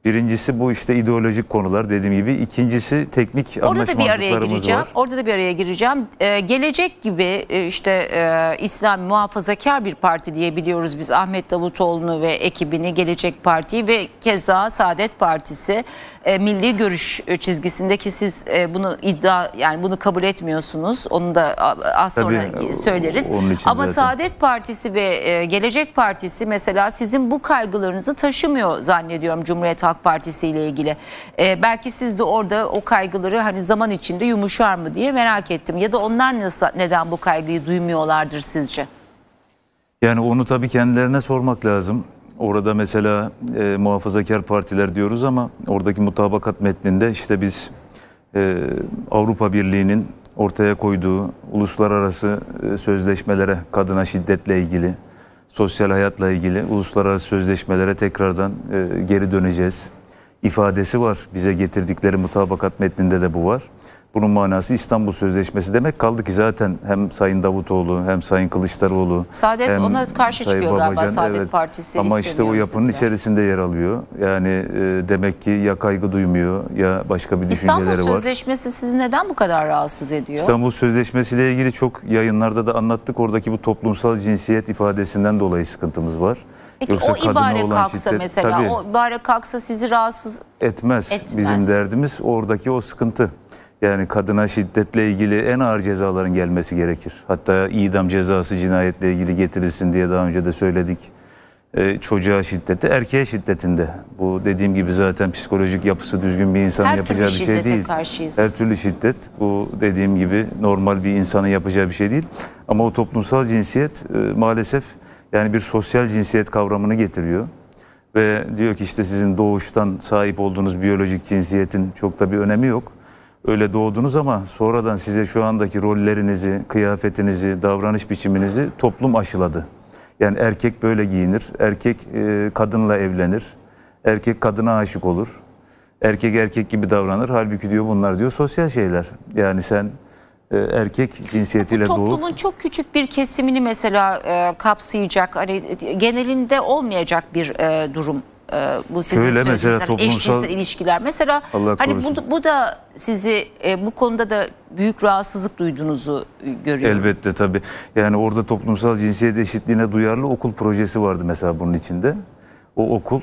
Birincisi bu işte ideolojik konular dediğim gibi. İkincisi teknik Orada da bir araya gireceğim. Var. Orada da bir araya gireceğim. Ee, gelecek gibi e, işte e, İslam muhafazakar bir parti diyebiliyoruz biz Ahmet Davutoğlu'nu ve ekibini Gelecek Parti ve keza Saadet Partisi e, milli görüş çizgisindeki siz e, bunu iddia yani bunu kabul etmiyorsunuz. Onu da az sonra Tabii, söyleriz. Ama zaten. Saadet Partisi ve e, Gelecek Partisi mesela sizin bu kaygılarınızı taşımıyor zannediyorum Cumhuriyet Halk Halk Partisi ile ilgili. E, belki siz de orada o kaygıları hani zaman içinde yumuşar mı diye merak ettim. Ya da onlar nasıl, neden bu kaygıyı duymuyorlardır sizce? Yani onu tabii kendilerine sormak lazım. Orada mesela e, muhafazakar partiler diyoruz ama oradaki mutabakat metninde işte biz e, Avrupa Birliği'nin ortaya koyduğu uluslararası e, sözleşmelere kadına şiddetle ilgili sosyal hayatla ilgili uluslararası sözleşmelere tekrardan e, geri döneceğiz ifadesi var. Bize getirdikleri mutabakat metninde de bu var. Bunun manası İstanbul Sözleşmesi demek kaldı ki zaten hem Sayın Davutoğlu hem Sayın Kılıçdaroğlu Saadet hem ona karşı Sayın çıkıyor Babacan, galiba Saadet evet. Partisi Ama işte o yapının diyor. içerisinde yer alıyor. Yani e, demek ki ya kaygı duymuyor ya başka bir İstanbul düşünceleri var. İstanbul Sözleşmesi sizi neden bu kadar rahatsız ediyor? İstanbul Sözleşmesi ile ilgili çok yayınlarda da anlattık. Oradaki bu toplumsal cinsiyet ifadesinden dolayı sıkıntımız var. Peki Yoksa o ibare kalksa şiddet, mesela tabii, o ibare kalksa sizi rahatsız etmez. etmez. Bizim derdimiz oradaki o sıkıntı. Yani kadına şiddetle ilgili en ağır cezaların gelmesi gerekir. Hatta idam cezası cinayetle ilgili getirilsin diye daha önce de söyledik. Ee, çocuğa şiddeti, erkeğe şiddetinde. Bu dediğim gibi zaten psikolojik yapısı düzgün bir insanın Her yapacağı bir şey değil. Her türlü Karşıyız. Her türlü şiddet. Bu dediğim gibi normal bir insanın yapacağı bir şey değil. Ama o toplumsal cinsiyet e, maalesef yani bir sosyal cinsiyet kavramını getiriyor ve diyor ki işte sizin doğuştan sahip olduğunuz biyolojik cinsiyetin çok da bir önemi yok öyle doğdunuz ama sonradan size şu andaki rollerinizi, kıyafetinizi, davranış biçiminizi toplum aşıladı. Yani erkek böyle giyinir, erkek e, kadınla evlenir, erkek kadına aşık olur, erkek erkek gibi davranır. Halbuki diyor bunlar diyor sosyal şeyler. Yani sen e, erkek cinsiyetiyle doğup... Toplumun doğup, çok küçük bir kesimini mesela e, kapsayacak, hani genelinde olmayacak bir e, durum e, bu sizin Şöyle mesela hani toplumsal ilişkiler mesela Allah hani bu, bu da sizi e, bu konuda da büyük rahatsızlık duyduğunuzu e, görüyorum. Elbette tabii. Yani orada toplumsal cinsiyet eşitliğine duyarlı okul projesi vardı mesela bunun içinde. O okul e,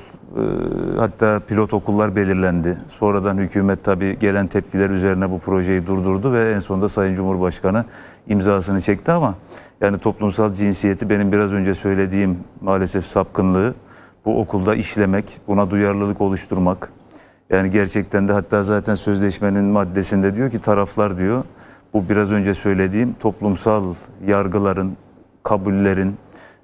hatta pilot okullar belirlendi. Sonradan hükümet tabii gelen tepkiler üzerine bu projeyi durdurdu ve en sonunda Sayın Cumhurbaşkanı imzasını çekti ama yani toplumsal cinsiyeti benim biraz önce söylediğim maalesef sapkınlığı bu okulda işlemek, buna duyarlılık oluşturmak. Yani gerçekten de hatta zaten sözleşmenin maddesinde diyor ki taraflar diyor bu biraz önce söylediğim toplumsal yargıların, kabullerin,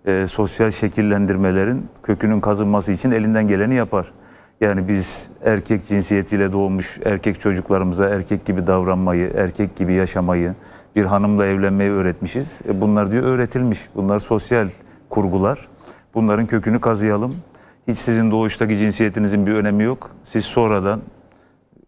e, sosyal şekillendirmelerin kökünün kazınması için elinden geleni yapar. Yani biz erkek cinsiyetiyle doğmuş erkek çocuklarımıza erkek gibi davranmayı, erkek gibi yaşamayı, bir hanımla evlenmeyi öğretmişiz. E bunlar diyor öğretilmiş. Bunlar sosyal kurgular. Bunların kökünü kazıyalım. Hiç sizin doğuştaki cinsiyetinizin bir önemi yok. Siz sonradan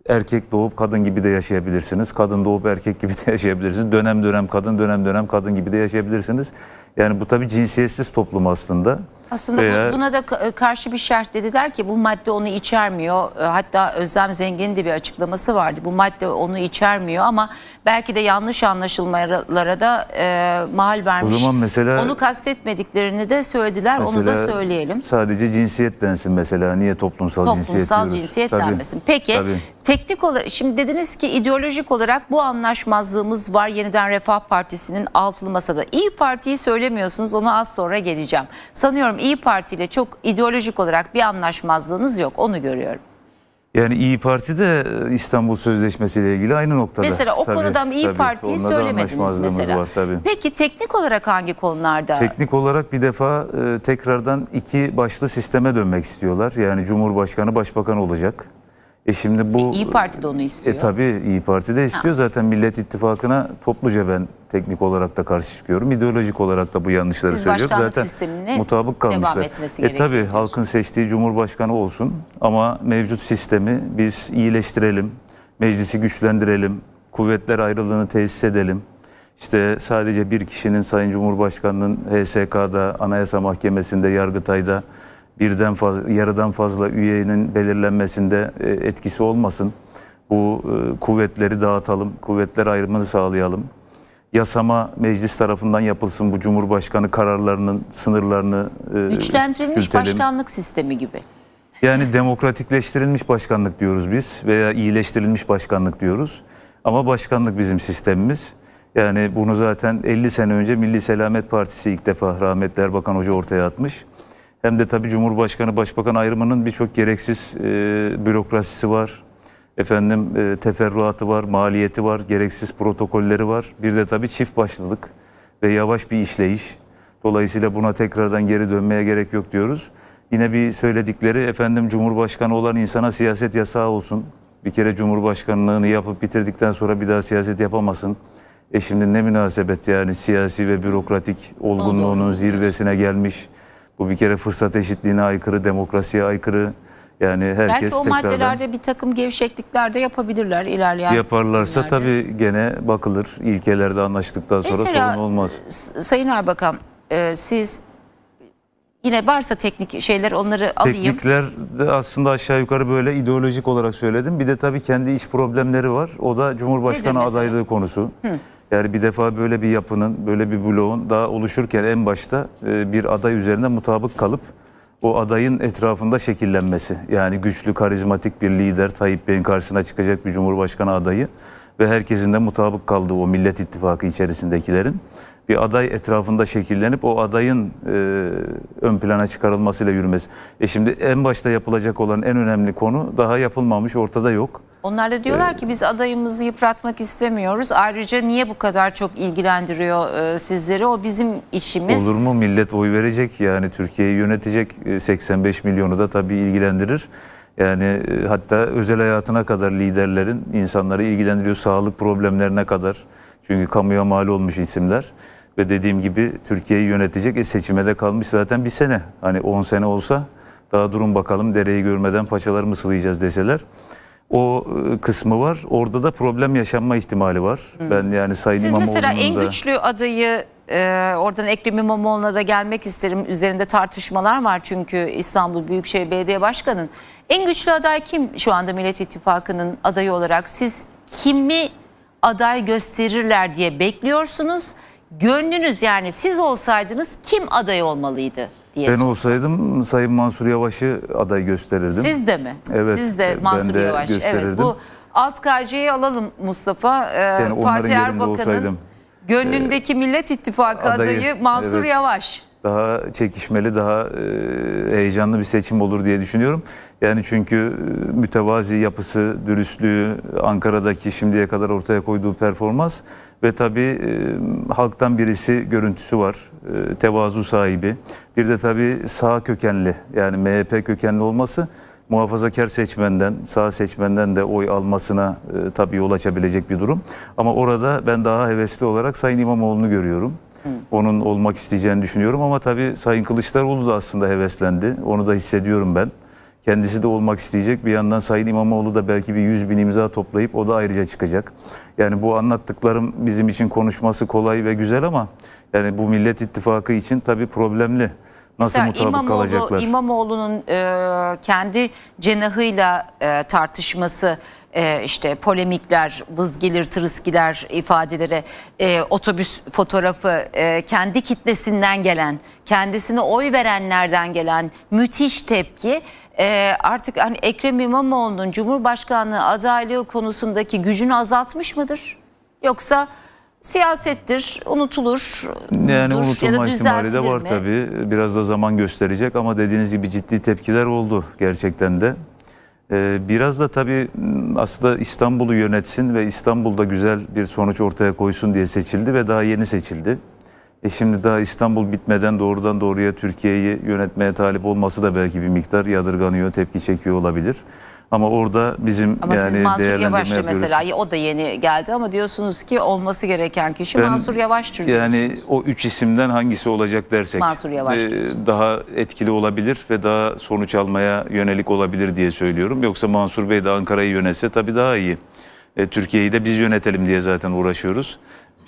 erkek doğup kadın gibi de yaşayabilirsiniz. Kadın doğup erkek gibi de (laughs) yaşayabilirsiniz. Dönem dönem kadın, dönem dönem kadın gibi de yaşayabilirsiniz. Yani bu tabii cinsiyetsiz toplum aslında. Aslında Veya... Ee, buna da karşı bir şart dediler ki bu madde onu içermiyor. Ee, hatta Özlem Zengin'in de bir açıklaması vardı. Bu madde onu içermiyor ama belki de yanlış anlaşılmalara da e, mahal vermiş. O zaman mesela... Onu kastetmediklerini de söylediler. Onu da söyleyelim. Sadece cinsiyet densin mesela. Niye toplumsal, toplumsal cinsiyet Toplumsal cinsiyet tabii. denmesin. Peki tabii. teknik olarak şimdi dediniz ki ideolojik olarak bu anlaşmazlığımız var. Yeniden Refah Partisi'nin altılı masada. İyi Parti'yi söyle söylemiyorsunuz ona az sonra geleceğim. Sanıyorum İyi Parti ile çok ideolojik olarak bir anlaşmazlığınız yok onu görüyorum. Yani İyi Parti de e, İstanbul Sözleşmesi ile ilgili aynı noktada. Mesela o tabii, konuda İyi tabii, Parti'yi söylemediniz mesela. Var, tabii. Peki teknik olarak hangi konularda? Teknik olarak bir defa e, tekrardan iki başlı sisteme dönmek istiyorlar. Yani Cumhurbaşkanı Başbakan olacak. E şimdi bu İyi Parti de onu istiyor. E tabii İyi Parti de istiyor. Ha. Zaten Millet İttifakı'na topluca ben teknik olarak da karşı çıkıyorum. İdeolojik olarak da bu yanlışları Siz söylüyorum. Zaten mutabık kalmışlar. Devam etmesi e tabii halkın seçtiği Cumhurbaşkanı olsun ama mevcut sistemi biz iyileştirelim. Meclisi güçlendirelim. Kuvvetler ayrılığını tesis edelim. İşte sadece bir kişinin Sayın Cumhurbaşkanı'nın HSK'da, Anayasa Mahkemesi'nde, Yargıtay'da birden fazla, yarıdan fazla üyenin belirlenmesinde e, etkisi olmasın. Bu e, kuvvetleri dağıtalım, kuvvetler ayrımını sağlayalım. Yasama meclis tarafından yapılsın bu Cumhurbaşkanı kararlarının sınırlarını e, güçlendirilmiş başkanlık sistemi gibi. Yani demokratikleştirilmiş başkanlık diyoruz biz veya iyileştirilmiş başkanlık diyoruz. Ama başkanlık bizim sistemimiz. Yani bunu zaten 50 sene önce Milli Selamet Partisi ilk defa rahmetli Erbakan Hoca ortaya atmış. Hem de tabii Cumhurbaşkanı Başbakan ayrımının birçok gereksiz e, bürokrasisi var. Efendim e, teferruatı var, maliyeti var, gereksiz protokolleri var. Bir de tabii çift başlılık ve yavaş bir işleyiş. Dolayısıyla buna tekrardan geri dönmeye gerek yok diyoruz. Yine bir söyledikleri efendim Cumhurbaşkanı olan insana siyaset yasağı olsun. Bir kere Cumhurbaşkanlığını yapıp bitirdikten sonra bir daha siyaset yapamasın. E şimdi ne münasebet yani siyasi ve bürokratik olgunluğunun zirvesine gelmiş bu bir kere fırsat eşitliğine aykırı, demokrasiye aykırı. Yani herkes Belki o tekrardan, maddelerde bir takım gevşeklikler de yapabilirler ilerleyen Yaparlarsa günlerde. tabii gene bakılır. İlkelerde anlaştıktan sonra Mesela, sorun olmaz. Sayın Erbakan e, siz yine varsa teknik şeyler onları alayım. Teknikler de aslında aşağı yukarı böyle ideolojik olarak söyledim. Bir de tabii kendi iç problemleri var. O da Cumhurbaşkanı adaylığı konusu. Hı. Yani bir defa böyle bir yapının, böyle bir bloğun daha oluşurken en başta e, bir aday üzerine mutabık kalıp o adayın etrafında şekillenmesi. Yani güçlü, karizmatik bir lider Tayyip Bey'in karşısına çıkacak bir cumhurbaşkanı adayı ve herkesin de mutabık kaldığı o Millet İttifakı içerisindekilerin bir aday etrafında şekillenip o adayın e, ön plana çıkarılmasıyla yürümesi. E şimdi en başta yapılacak olan en önemli konu daha yapılmamış ortada yok. Onlar da diyorlar ee, ki biz adayımızı yıpratmak istemiyoruz. Ayrıca niye bu kadar çok ilgilendiriyor e, sizleri? O bizim işimiz. Olur mu millet oy verecek yani Türkiye'yi yönetecek 85 e, milyonu da tabii ilgilendirir. Yani e, hatta özel hayatına kadar liderlerin insanları ilgilendiriyor sağlık problemlerine kadar. Çünkü kamuya mal olmuş isimler. Ve dediğim gibi Türkiye'yi yönetecek e, seçime de kalmış zaten bir sene. Hani 10 sene olsa daha durun bakalım dereyi görmeden paçalar mı sılayacağız deseler. O e, kısmı var. Orada da problem yaşanma ihtimali var. Hı. Ben yani Sayın Siz mesela en da... güçlü adayı e, oradan Ekrem İmamoğlu'na da gelmek isterim. Üzerinde tartışmalar var çünkü İstanbul Büyükşehir Belediye Başkanı'nın. En güçlü aday kim şu anda Millet İttifakı'nın adayı olarak? Siz kimi aday gösterirler diye bekliyorsunuz? gönlünüz yani siz olsaydınız kim aday olmalıydı? diye Ben sordu. olsaydım Sayın Mansur Yavaş'ı aday gösterirdim. Siz de mi? Evet. Siz de Mansur de Yavaş. Evet. Bu alt KC'yi alalım Mustafa. Ee, yani Fatih Erbakan'ın gönlündeki ee, Millet İttifakı adayı, adayı Mansur evet. Yavaş daha çekişmeli, daha e, heyecanlı bir seçim olur diye düşünüyorum. Yani çünkü e, mütevazi yapısı, dürüstlüğü, Ankara'daki şimdiye kadar ortaya koyduğu performans ve tabii e, halktan birisi görüntüsü var, tevazu sahibi. Bir de tabii sağ kökenli yani MHP kökenli olması muhafazakar seçmenden, sağ seçmenden de oy almasına e, tabii yol açabilecek bir durum. Ama orada ben daha hevesli olarak Sayın İmamoğlu'nu görüyorum onun olmak isteyeceğini düşünüyorum ama tabii Sayın Kılıçdaroğlu da aslında heveslendi. Onu da hissediyorum ben. Kendisi de olmak isteyecek. Bir yandan Sayın İmamoğlu da belki bir 100 bin imza toplayıp o da ayrıca çıkacak. Yani bu anlattıklarım bizim için konuşması kolay ve güzel ama yani bu Millet İttifakı için tabii problemli nasıl Mesela mutabık İmamoğlu, kalacaklar? İmamoğlu'nun e, kendi cenahıyla e, tartışması e, işte polemikler, vız vızgelir, tırıskiler ifadelere, e, otobüs fotoğrafı, e, kendi kitlesinden gelen, kendisine oy verenlerden gelen müthiş tepki e, artık hani Ekrem İmamoğlu'nun Cumhurbaşkanlığı adaylığı konusundaki gücünü azaltmış mıdır? Yoksa siyasettir, unutulur. Yani unutulma ya ihtimali de var mi? tabii. Biraz da zaman gösterecek ama dediğiniz gibi ciddi tepkiler oldu gerçekten de. Ee, biraz da tabii aslında İstanbul'u yönetsin ve İstanbul'da güzel bir sonuç ortaya koysun diye seçildi ve daha yeni seçildi. E şimdi daha İstanbul bitmeden doğrudan doğruya Türkiye'yi yönetmeye talip olması da belki bir miktar yadırganıyor, tepki çekiyor olabilir. Ama orada bizim ama yani siz Mansur Yavaş mesela o da yeni geldi ama diyorsunuz ki olması gereken kişi ben, Mansur Yavaş'tır diyorsunuz. Yani o üç isimden hangisi olacak dersek Mansur Yavaş e, daha etkili olabilir ve daha sonuç almaya yönelik olabilir diye söylüyorum. Yoksa Mansur Bey de Ankara'yı yönetse tabii daha iyi. E, Türkiye'yi de biz yönetelim diye zaten uğraşıyoruz.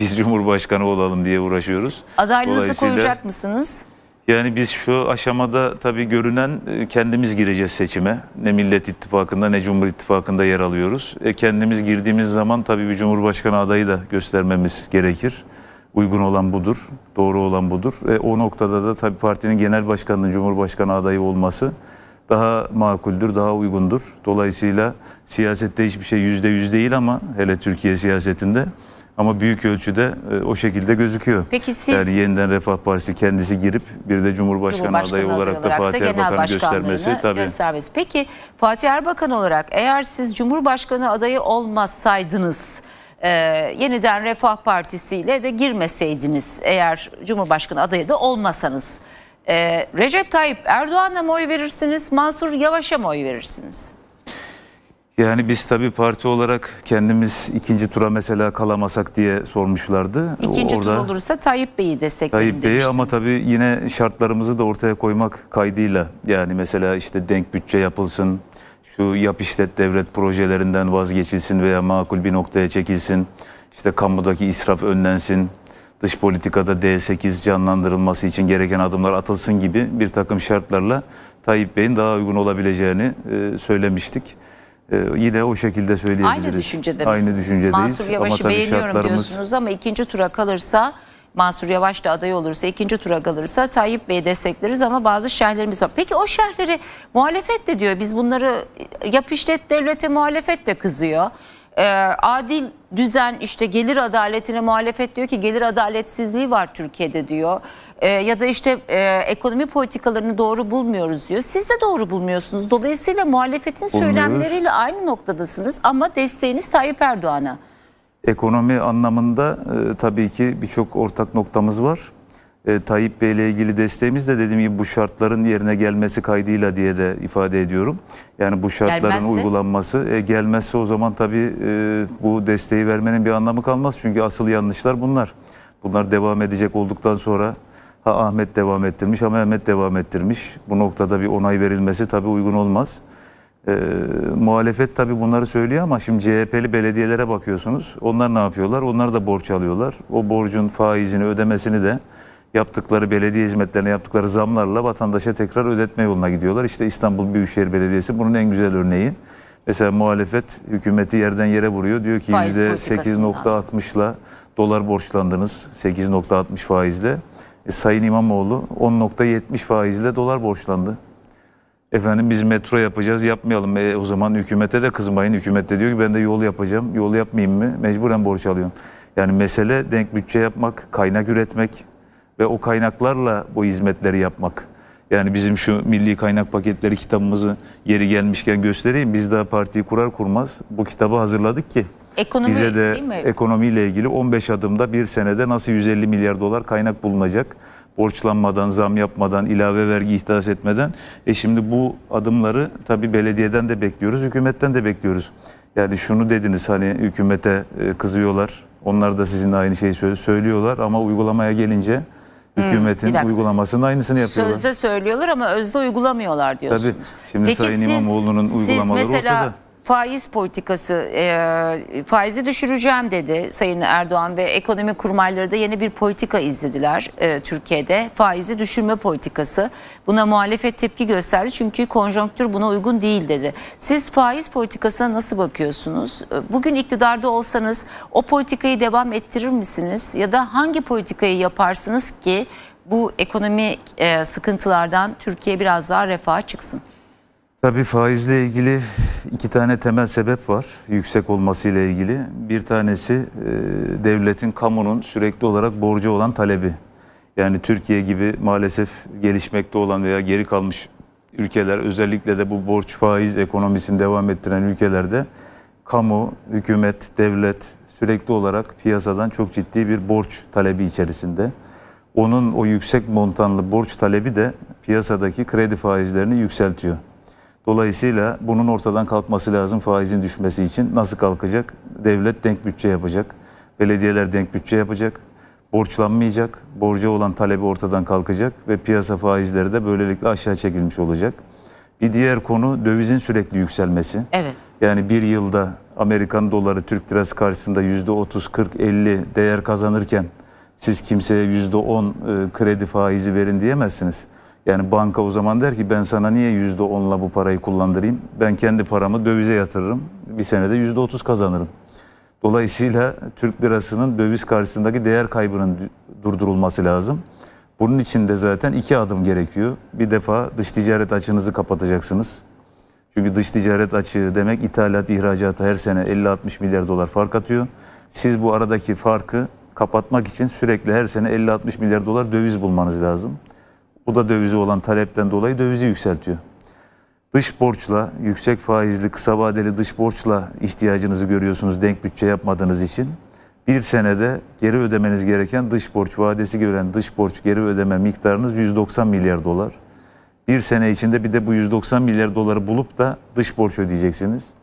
Biz (laughs) Cumhurbaşkanı olalım diye uğraşıyoruz. Adaylığınızı koyacak mısınız? Yani biz şu aşamada tabii görünen e, kendimiz gireceğiz seçime. Ne Millet İttifakı'nda ne Cumhur İttifakı'nda yer alıyoruz. E kendimiz girdiğimiz zaman tabii bir Cumhurbaşkanı adayı da göstermemiz gerekir. Uygun olan budur, doğru olan budur. E o noktada da tabii partinin genel başkanının Cumhurbaşkanı adayı olması daha makuldür, daha uygundur. Dolayısıyla siyasette hiçbir şey yüzde yüz değil ama hele Türkiye siyasetinde ama büyük ölçüde e, o şekilde gözüküyor. Peki siz... Yani yeniden Refah Partisi kendisi girip bir de Cumhurbaşkanı, Cumhurbaşkanı adayı olarak, olarak da Fatih Erbakan göstermesi. Tabii. Göstermesi. Peki Fatih Erbakan olarak eğer siz Cumhurbaşkanı adayı olmasaydınız, e, yeniden Refah Partisi ile de girmeseydiniz eğer Cumhurbaşkanı adayı da olmasanız e, Recep Tayyip Erdoğan'a mı oy verirsiniz Mansur Yavaş'a mı oy verirsiniz? Yani biz tabii parti olarak kendimiz ikinci tura mesela kalamasak diye sormuşlardı. İkinci Orada, tur olursa Tayyip Bey'i destekleyin Tayyip Bey'i ama tabii yine şartlarımızı da ortaya koymak kaydıyla. Yani mesela işte denk bütçe yapılsın, şu yap işlet devlet projelerinden vazgeçilsin veya makul bir noktaya çekilsin. İşte kamudaki israf önlensin, dış politikada D8 canlandırılması için gereken adımlar atılsın gibi bir takım şartlarla Tayyip Bey'in daha uygun olabileceğini e, söylemiştik. Ee, yine o şekilde söyleyebiliriz. Aynı düşüncede Aynı düşüncedeyiz. Mansur Yavaş'ı ama beğeniyorum şartlarımız... diyorsunuz ama ikinci tura kalırsa Mansur Yavaş da aday olursa, ikinci tura kalırsa Tayyip Bey'i destekleriz ama bazı şerhlerimiz var. Peki o şerhleri muhalefet de diyor. Biz bunları yap işlet devlete muhalefet de kızıyor e, adil düzen işte gelir adaletine muhalefet diyor ki gelir adaletsizliği var Türkiye'de diyor. E, ya da işte e, ekonomi politikalarını doğru bulmuyoruz diyor. Siz de doğru bulmuyorsunuz. Dolayısıyla muhalefetin söylemleriyle aynı noktadasınız ama desteğiniz Tayyip Erdoğan'a. Ekonomi anlamında e, tabii ki birçok ortak noktamız var e, Tayyip Bey'le ilgili desteğimiz de dediğim gibi bu şartların yerine gelmesi kaydıyla diye de ifade ediyorum. Yani bu şartların gelmezse. uygulanması e, gelmezse o zaman tabii e, bu desteği vermenin bir anlamı kalmaz. Çünkü asıl yanlışlar bunlar. Bunlar devam edecek olduktan sonra ha Ahmet devam ettirmiş ama Mehmet devam ettirmiş. Bu noktada bir onay verilmesi tabii uygun olmaz. E, muhalefet tabii bunları söylüyor ama şimdi CHP'li belediyelere bakıyorsunuz. Onlar ne yapıyorlar? Onlar da borç alıyorlar. O borcun faizini ödemesini de yaptıkları belediye hizmetlerine yaptıkları zamlarla vatandaşa tekrar ödetme yoluna gidiyorlar. İşte İstanbul Büyükşehir Belediyesi bunun en güzel örneği. Mesela muhalefet hükümeti yerden yere vuruyor. Diyor ki %8.60'la dolar borçlandınız. 8.60 faizle. E, Sayın İmamoğlu 10.70 faizle dolar borçlandı. Efendim biz metro yapacağız yapmayalım. E, o zaman hükümete de kızmayın. Hükümet de diyor ki ben de yol yapacağım. Yol yapmayayım mı? Mecburen borç alıyorum. Yani mesele denk bütçe yapmak, kaynak üretmek, ve o kaynaklarla bu hizmetleri yapmak. Yani bizim şu milli kaynak paketleri kitabımızı yeri gelmişken göstereyim. Biz daha partiyi kurar kurmaz bu kitabı hazırladık ki. Ekonomi, bize de ekonomiyle ilgili 15 adımda bir senede nasıl 150 milyar dolar kaynak bulunacak. Borçlanmadan, zam yapmadan, ilave vergi ihdas etmeden. E şimdi bu adımları tabii belediyeden de bekliyoruz, hükümetten de bekliyoruz. Yani şunu dediniz hani hükümete e, kızıyorlar. Onlar da sizinle aynı şeyi söylüyorlar ama uygulamaya gelince Hükümetin hmm, uygulamasının aynısını yapıyorlar. Sözde söylüyorlar ama özde uygulamıyorlar diyorsunuz. Tabii. Şimdi Peki Sayın siz, İmamoğlu'nun uygulamaları siz mesela, ortada faiz politikası e, faizi düşüreceğim dedi Sayın Erdoğan ve ekonomi kurmayları da yeni bir politika izlediler e, Türkiye'de. Faizi düşürme politikası. Buna muhalefet tepki gösterdi çünkü konjonktür buna uygun değil dedi. Siz faiz politikasına nasıl bakıyorsunuz? E, bugün iktidarda olsanız o politikayı devam ettirir misiniz? Ya da hangi politikayı yaparsınız ki bu ekonomi e, sıkıntılardan Türkiye biraz daha refaha çıksın? Tabii faizle ilgili iki tane temel sebep var yüksek olmasıyla ilgili. Bir tanesi e, devletin, kamunun sürekli olarak borcu olan talebi. Yani Türkiye gibi maalesef gelişmekte olan veya geri kalmış ülkeler özellikle de bu borç faiz ekonomisini devam ettiren ülkelerde kamu, hükümet, devlet sürekli olarak piyasadan çok ciddi bir borç talebi içerisinde. Onun o yüksek montanlı borç talebi de piyasadaki kredi faizlerini yükseltiyor. Dolayısıyla bunun ortadan kalkması lazım faizin düşmesi için. Nasıl kalkacak? Devlet denk bütçe yapacak. Belediyeler denk bütçe yapacak. Borçlanmayacak. Borca olan talebi ortadan kalkacak ve piyasa faizleri de böylelikle aşağı çekilmiş olacak. Bir diğer konu dövizin sürekli yükselmesi. Evet. Yani bir yılda Amerikan doları Türk lirası karşısında yüzde 30, 40, 50 değer kazanırken siz kimseye yüzde 10 e, kredi faizi verin diyemezsiniz. Yani banka o zaman der ki ben sana niye yüzde onla bu parayı kullandırayım? Ben kendi paramı dövize yatırırım. Bir senede yüzde otuz kazanırım. Dolayısıyla Türk lirasının döviz karşısındaki değer kaybının durdurulması lazım. Bunun için de zaten iki adım gerekiyor. Bir defa dış ticaret açınızı kapatacaksınız. Çünkü dış ticaret açığı demek ithalat ihracata her sene 50-60 milyar dolar fark atıyor. Siz bu aradaki farkı kapatmak için sürekli her sene 50-60 milyar dolar döviz bulmanız lazım. Bu da dövize olan talepten dolayı dövizi yükseltiyor. Dış borçla, yüksek faizli, kısa vadeli dış borçla ihtiyacınızı görüyorsunuz denk bütçe yapmadığınız için. Bir senede geri ödemeniz gereken dış borç, vadesi gören dış borç geri ödeme miktarınız 190 milyar dolar. Bir sene içinde bir de bu 190 milyar doları bulup da dış borç ödeyeceksiniz.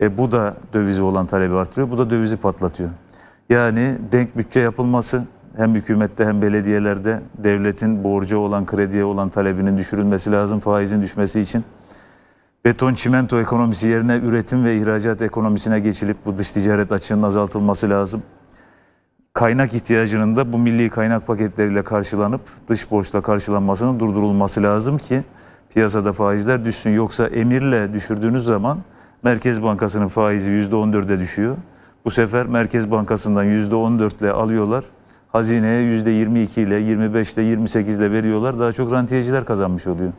E bu da dövizi olan talebi artırıyor, bu da dövizi patlatıyor. Yani denk bütçe yapılması, hem hükümette hem belediyelerde devletin borcu olan krediye olan talebinin düşürülmesi lazım faizin düşmesi için. Beton çimento ekonomisi yerine üretim ve ihracat ekonomisine geçilip bu dış ticaret açığının azaltılması lazım. Kaynak ihtiyacının da bu milli kaynak paketleriyle karşılanıp dış borçla karşılanmasının durdurulması lazım ki piyasada faizler düşsün. Yoksa emirle düşürdüğünüz zaman Merkez Bankası'nın faizi %14'e düşüyor. Bu sefer Merkez Bankası'ndan %14 ile alıyorlar hazineye yüzde 22 ile 25 ile 28 ile veriyorlar. Daha çok rantiyeciler kazanmış oluyor.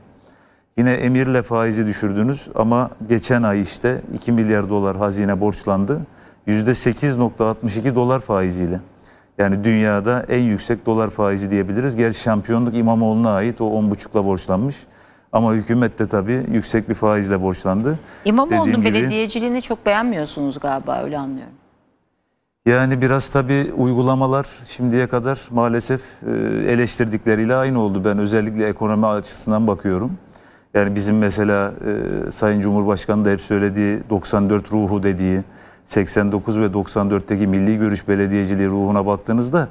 Yine emirle faizi düşürdünüz ama geçen ay işte 2 milyar dolar hazine borçlandı. Yüzde 8.62 dolar faiziyle. Yani dünyada en yüksek dolar faizi diyebiliriz. Gerçi şampiyonluk İmamoğlu'na ait o 10.5'la borçlanmış. Ama hükümet de tabii yüksek bir faizle borçlandı. İmamoğlu'nun belediyeciliğini çok beğenmiyorsunuz galiba öyle anlıyorum. Yani biraz tabi uygulamalar şimdiye kadar maalesef e, eleştirdikleriyle aynı oldu. Ben özellikle ekonomi açısından bakıyorum. Yani bizim mesela e, Sayın Cumhurbaşkanı da hep söylediği 94 ruhu dediği 89 ve 94'teki Milli Görüş Belediyeciliği ruhuna baktığınızda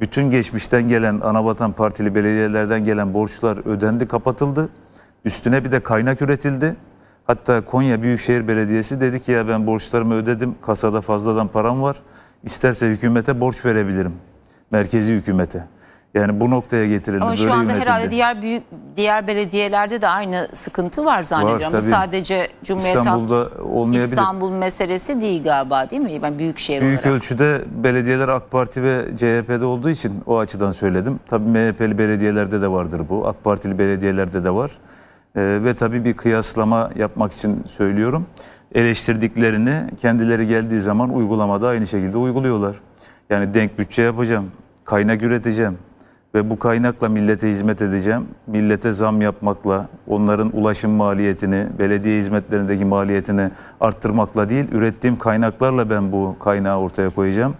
bütün geçmişten gelen Anavatan Partili belediyelerden gelen borçlar ödendi, kapatıldı. Üstüne bir de kaynak üretildi. Hatta Konya Büyükşehir Belediyesi dedi ki ya ben borçlarımı ödedim, kasada fazladan param var isterse hükümete borç verebilirim. Merkezi hükümete. Yani bu noktaya getirildi. Ama şu anda yönetildi. herhalde diğer büyük diğer belediyelerde de aynı sıkıntı var zannediyorum. Var, Sadece Cumhuriyet İstanbul'da olmayabilir. İstanbul meselesi değil galiba değil mi? Ben büyük şehir Büyük olarak. ölçüde belediyeler AK Parti ve CHP'de olduğu için o açıdan söyledim. Tabii MHP'li belediyelerde de vardır bu. AK Partili belediyelerde de var. Ee, ve tabii bir kıyaslama yapmak için söylüyorum eleştirdiklerini kendileri geldiği zaman uygulamada aynı şekilde uyguluyorlar. Yani denk bütçe yapacağım, kaynak üreteceğim ve bu kaynakla millete hizmet edeceğim. Millete zam yapmakla, onların ulaşım maliyetini, belediye hizmetlerindeki maliyetini arttırmakla değil, ürettiğim kaynaklarla ben bu kaynağı ortaya koyacağım.''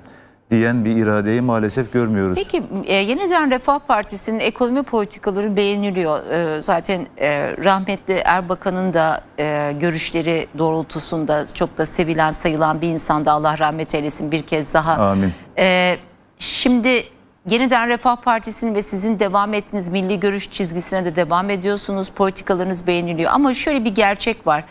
diyen bir iradeyi maalesef görmüyoruz. Peki e, Yeniden Refah Partisi'nin ekonomi politikaları beğeniliyor. E, zaten e, rahmetli Erbakan'ın da görüşleri doğrultusunda çok da sevilen sayılan bir insanda Allah rahmet eylesin bir kez daha. Amin. şimdi Yeniden Refah Partisi'nin ve sizin devam ettiğiniz milli görüş çizgisine de devam ediyorsunuz. Politikalarınız beğeniliyor ama şöyle bir gerçek var.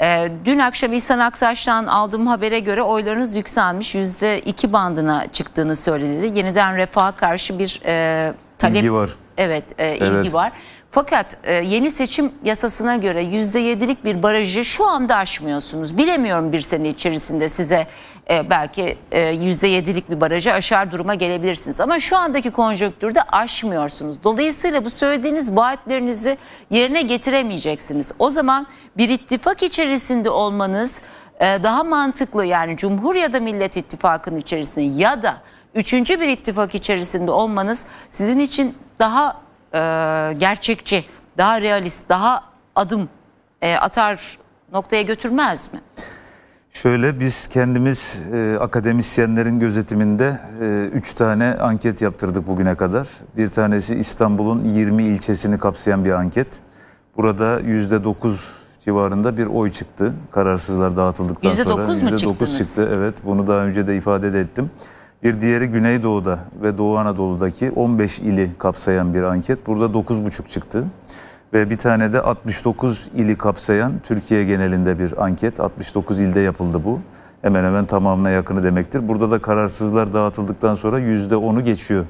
Ee, dün akşam İhsan Aktaş'tan aldığım habere göre oylarınız yükselmiş. Yüzde iki bandına çıktığını söyledi. Yeniden refaha karşı bir e, talep. İlgi var. Evet, e, ilgi evet. var. Fakat e, yeni seçim yasasına göre %7'lik bir barajı şu anda aşmıyorsunuz. Bilemiyorum bir sene içerisinde size e, belki e, %7'lik bir barajı aşar duruma gelebilirsiniz. Ama şu andaki konjonktürde aşmıyorsunuz. Dolayısıyla bu söylediğiniz vaatlerinizi yerine getiremeyeceksiniz. O zaman bir ittifak içerisinde olmanız e, daha mantıklı yani Cumhur ya da Millet İttifakı'nın içerisinde ya da üçüncü bir ittifak içerisinde olmanız sizin için daha e, gerçekçi, daha realist, daha adım e, atar noktaya götürmez mi? Şöyle biz kendimiz e, akademisyenlerin gözetiminde 3 e, tane anket yaptırdık bugüne kadar. Bir tanesi İstanbul'un 20 ilçesini kapsayan bir anket. Burada yüzde dokuz civarında bir oy çıktı. Kararsızlar dağıtıldıktan %9 sonra dokuz mu %9 çıktınız? çıktı. Evet bunu daha önce de ifade de ettim. Bir diğeri Güneydoğu'da ve Doğu Anadolu'daki 15 ili kapsayan bir anket. Burada 9,5 çıktı. Ve bir tane de 69 ili kapsayan Türkiye genelinde bir anket. 69 ilde yapıldı bu. Hemen hemen tamamına yakını demektir. Burada da kararsızlar dağıtıldıktan sonra %10'u geçiyor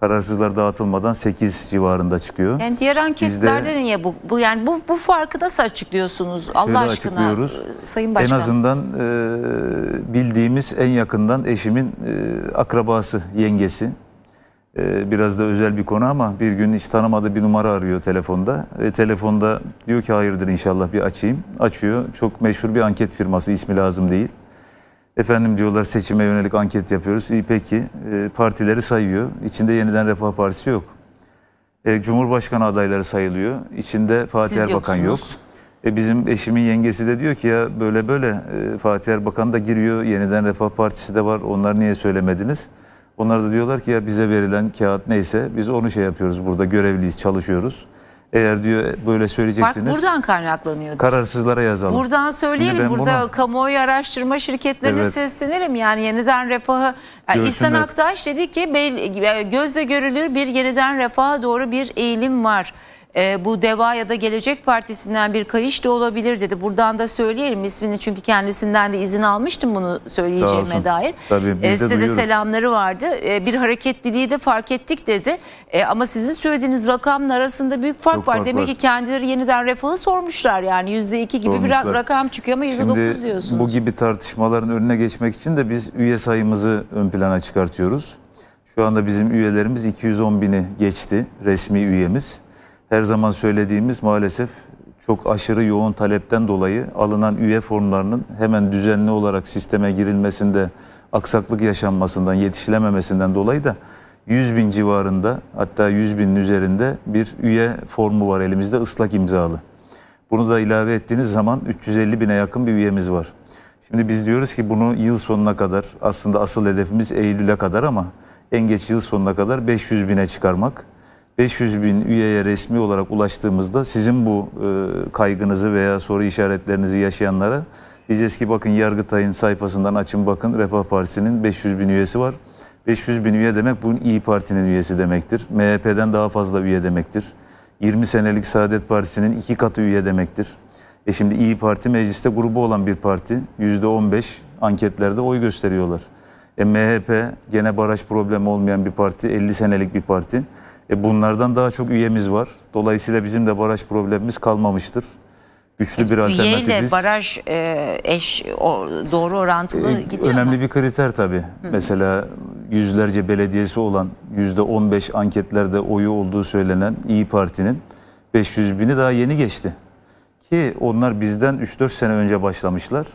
kararsızlar dağıtılmadan 8 civarında çıkıyor. Yani diğer anketlerde Bizde, niye bu, bu yani bu bu farkı nasıl açıklıyorsunuz Allah aşkına e, Sayın Başkan? En azından e, bildiğimiz en yakından eşimin e, akrabası, yengesi. E, biraz da özel bir konu ama bir gün hiç tanımadığı bir numara arıyor telefonda. E, telefonda diyor ki hayırdır inşallah bir açayım. Açıyor. Çok meşhur bir anket firması ismi lazım değil. Efendim diyorlar seçime yönelik anket yapıyoruz. İyi peki e, partileri sayıyor. İçinde yeniden Refah Partisi yok. E, Cumhurbaşkanı adayları sayılıyor. İçinde Fatih Erbakan yok. E, bizim eşimin yengesi de diyor ki ya böyle böyle e, Fatih Erbakan da giriyor. Yeniden Refah Partisi de var. Onlar niye söylemediniz? Onlar da diyorlar ki ya bize verilen kağıt neyse biz onu şey yapıyoruz burada görevliyiz çalışıyoruz. Eğer diyor böyle söyleyeceksiniz. Bak buradan kaynaklanıyor. Kararsızlara yazalım. Buradan söyleyelim. Burada bunu... kamuoyu araştırma şirketlerine evet. seslenirim. Yani yeniden refahı. Yani e, İhsan Aktaş dedi ki e, gözle görülür bir yeniden refaha doğru bir eğilim var e, bu Deva ya da Gelecek Partisi'nden bir kayış da olabilir dedi. Buradan da söyleyelim ismini çünkü kendisinden de izin almıştım bunu söyleyeceğime dair. Tabii, biz e, size de, de selamları vardı. E, bir hareketliliği de fark ettik dedi. E, ama sizin söylediğiniz rakamın arasında büyük fark Çok var. Fark Demek var. ki kendileri yeniden refahı sormuşlar yani yüzde iki gibi sormuşlar. bir rakam çıkıyor ama yüzde dokuz diyorsunuz. Bu gibi tartışmaların önüne geçmek için de biz üye sayımızı ön plana çıkartıyoruz. Şu anda bizim üyelerimiz 210 bini geçti resmi üyemiz her zaman söylediğimiz maalesef çok aşırı yoğun talepten dolayı alınan üye formlarının hemen düzenli olarak sisteme girilmesinde aksaklık yaşanmasından, yetişilememesinden dolayı da 100 bin civarında hatta 100 binin üzerinde bir üye formu var elimizde ıslak imzalı. Bunu da ilave ettiğiniz zaman 350 bine yakın bir üyemiz var. Şimdi biz diyoruz ki bunu yıl sonuna kadar aslında asıl hedefimiz Eylül'e kadar ama en geç yıl sonuna kadar 500 bine çıkarmak. 500 bin üyeye resmi olarak ulaştığımızda sizin bu e, kaygınızı veya soru işaretlerinizi yaşayanlara diyeceğiz ki bakın Yargıtay'ın sayfasından açın bakın Refah Partisi'nin 500 bin üyesi var. 500 bin üye demek bunun İyi Parti'nin üyesi demektir. MHP'den daha fazla üye demektir. 20 senelik Saadet Partisi'nin iki katı üye demektir. E şimdi İyi Parti mecliste grubu olan bir parti. %15 anketlerde oy gösteriyorlar. E MHP gene baraj problemi olmayan bir parti, 50 senelik bir parti. E bunlardan daha çok üyemiz var. Dolayısıyla bizim de baraj problemimiz kalmamıştır. Güçlü bir Üyeyle alternatifiz. Üyeyle baraj e, eş doğru orantılı e, gidiyor Önemli mu? bir kriter tabii. Hı. Mesela yüzlerce belediyesi olan yüzde 15 anketlerde oyu olduğu söylenen İyi Parti'nin 500 bini daha yeni geçti. Ki onlar bizden 3-4 sene önce başlamışlar.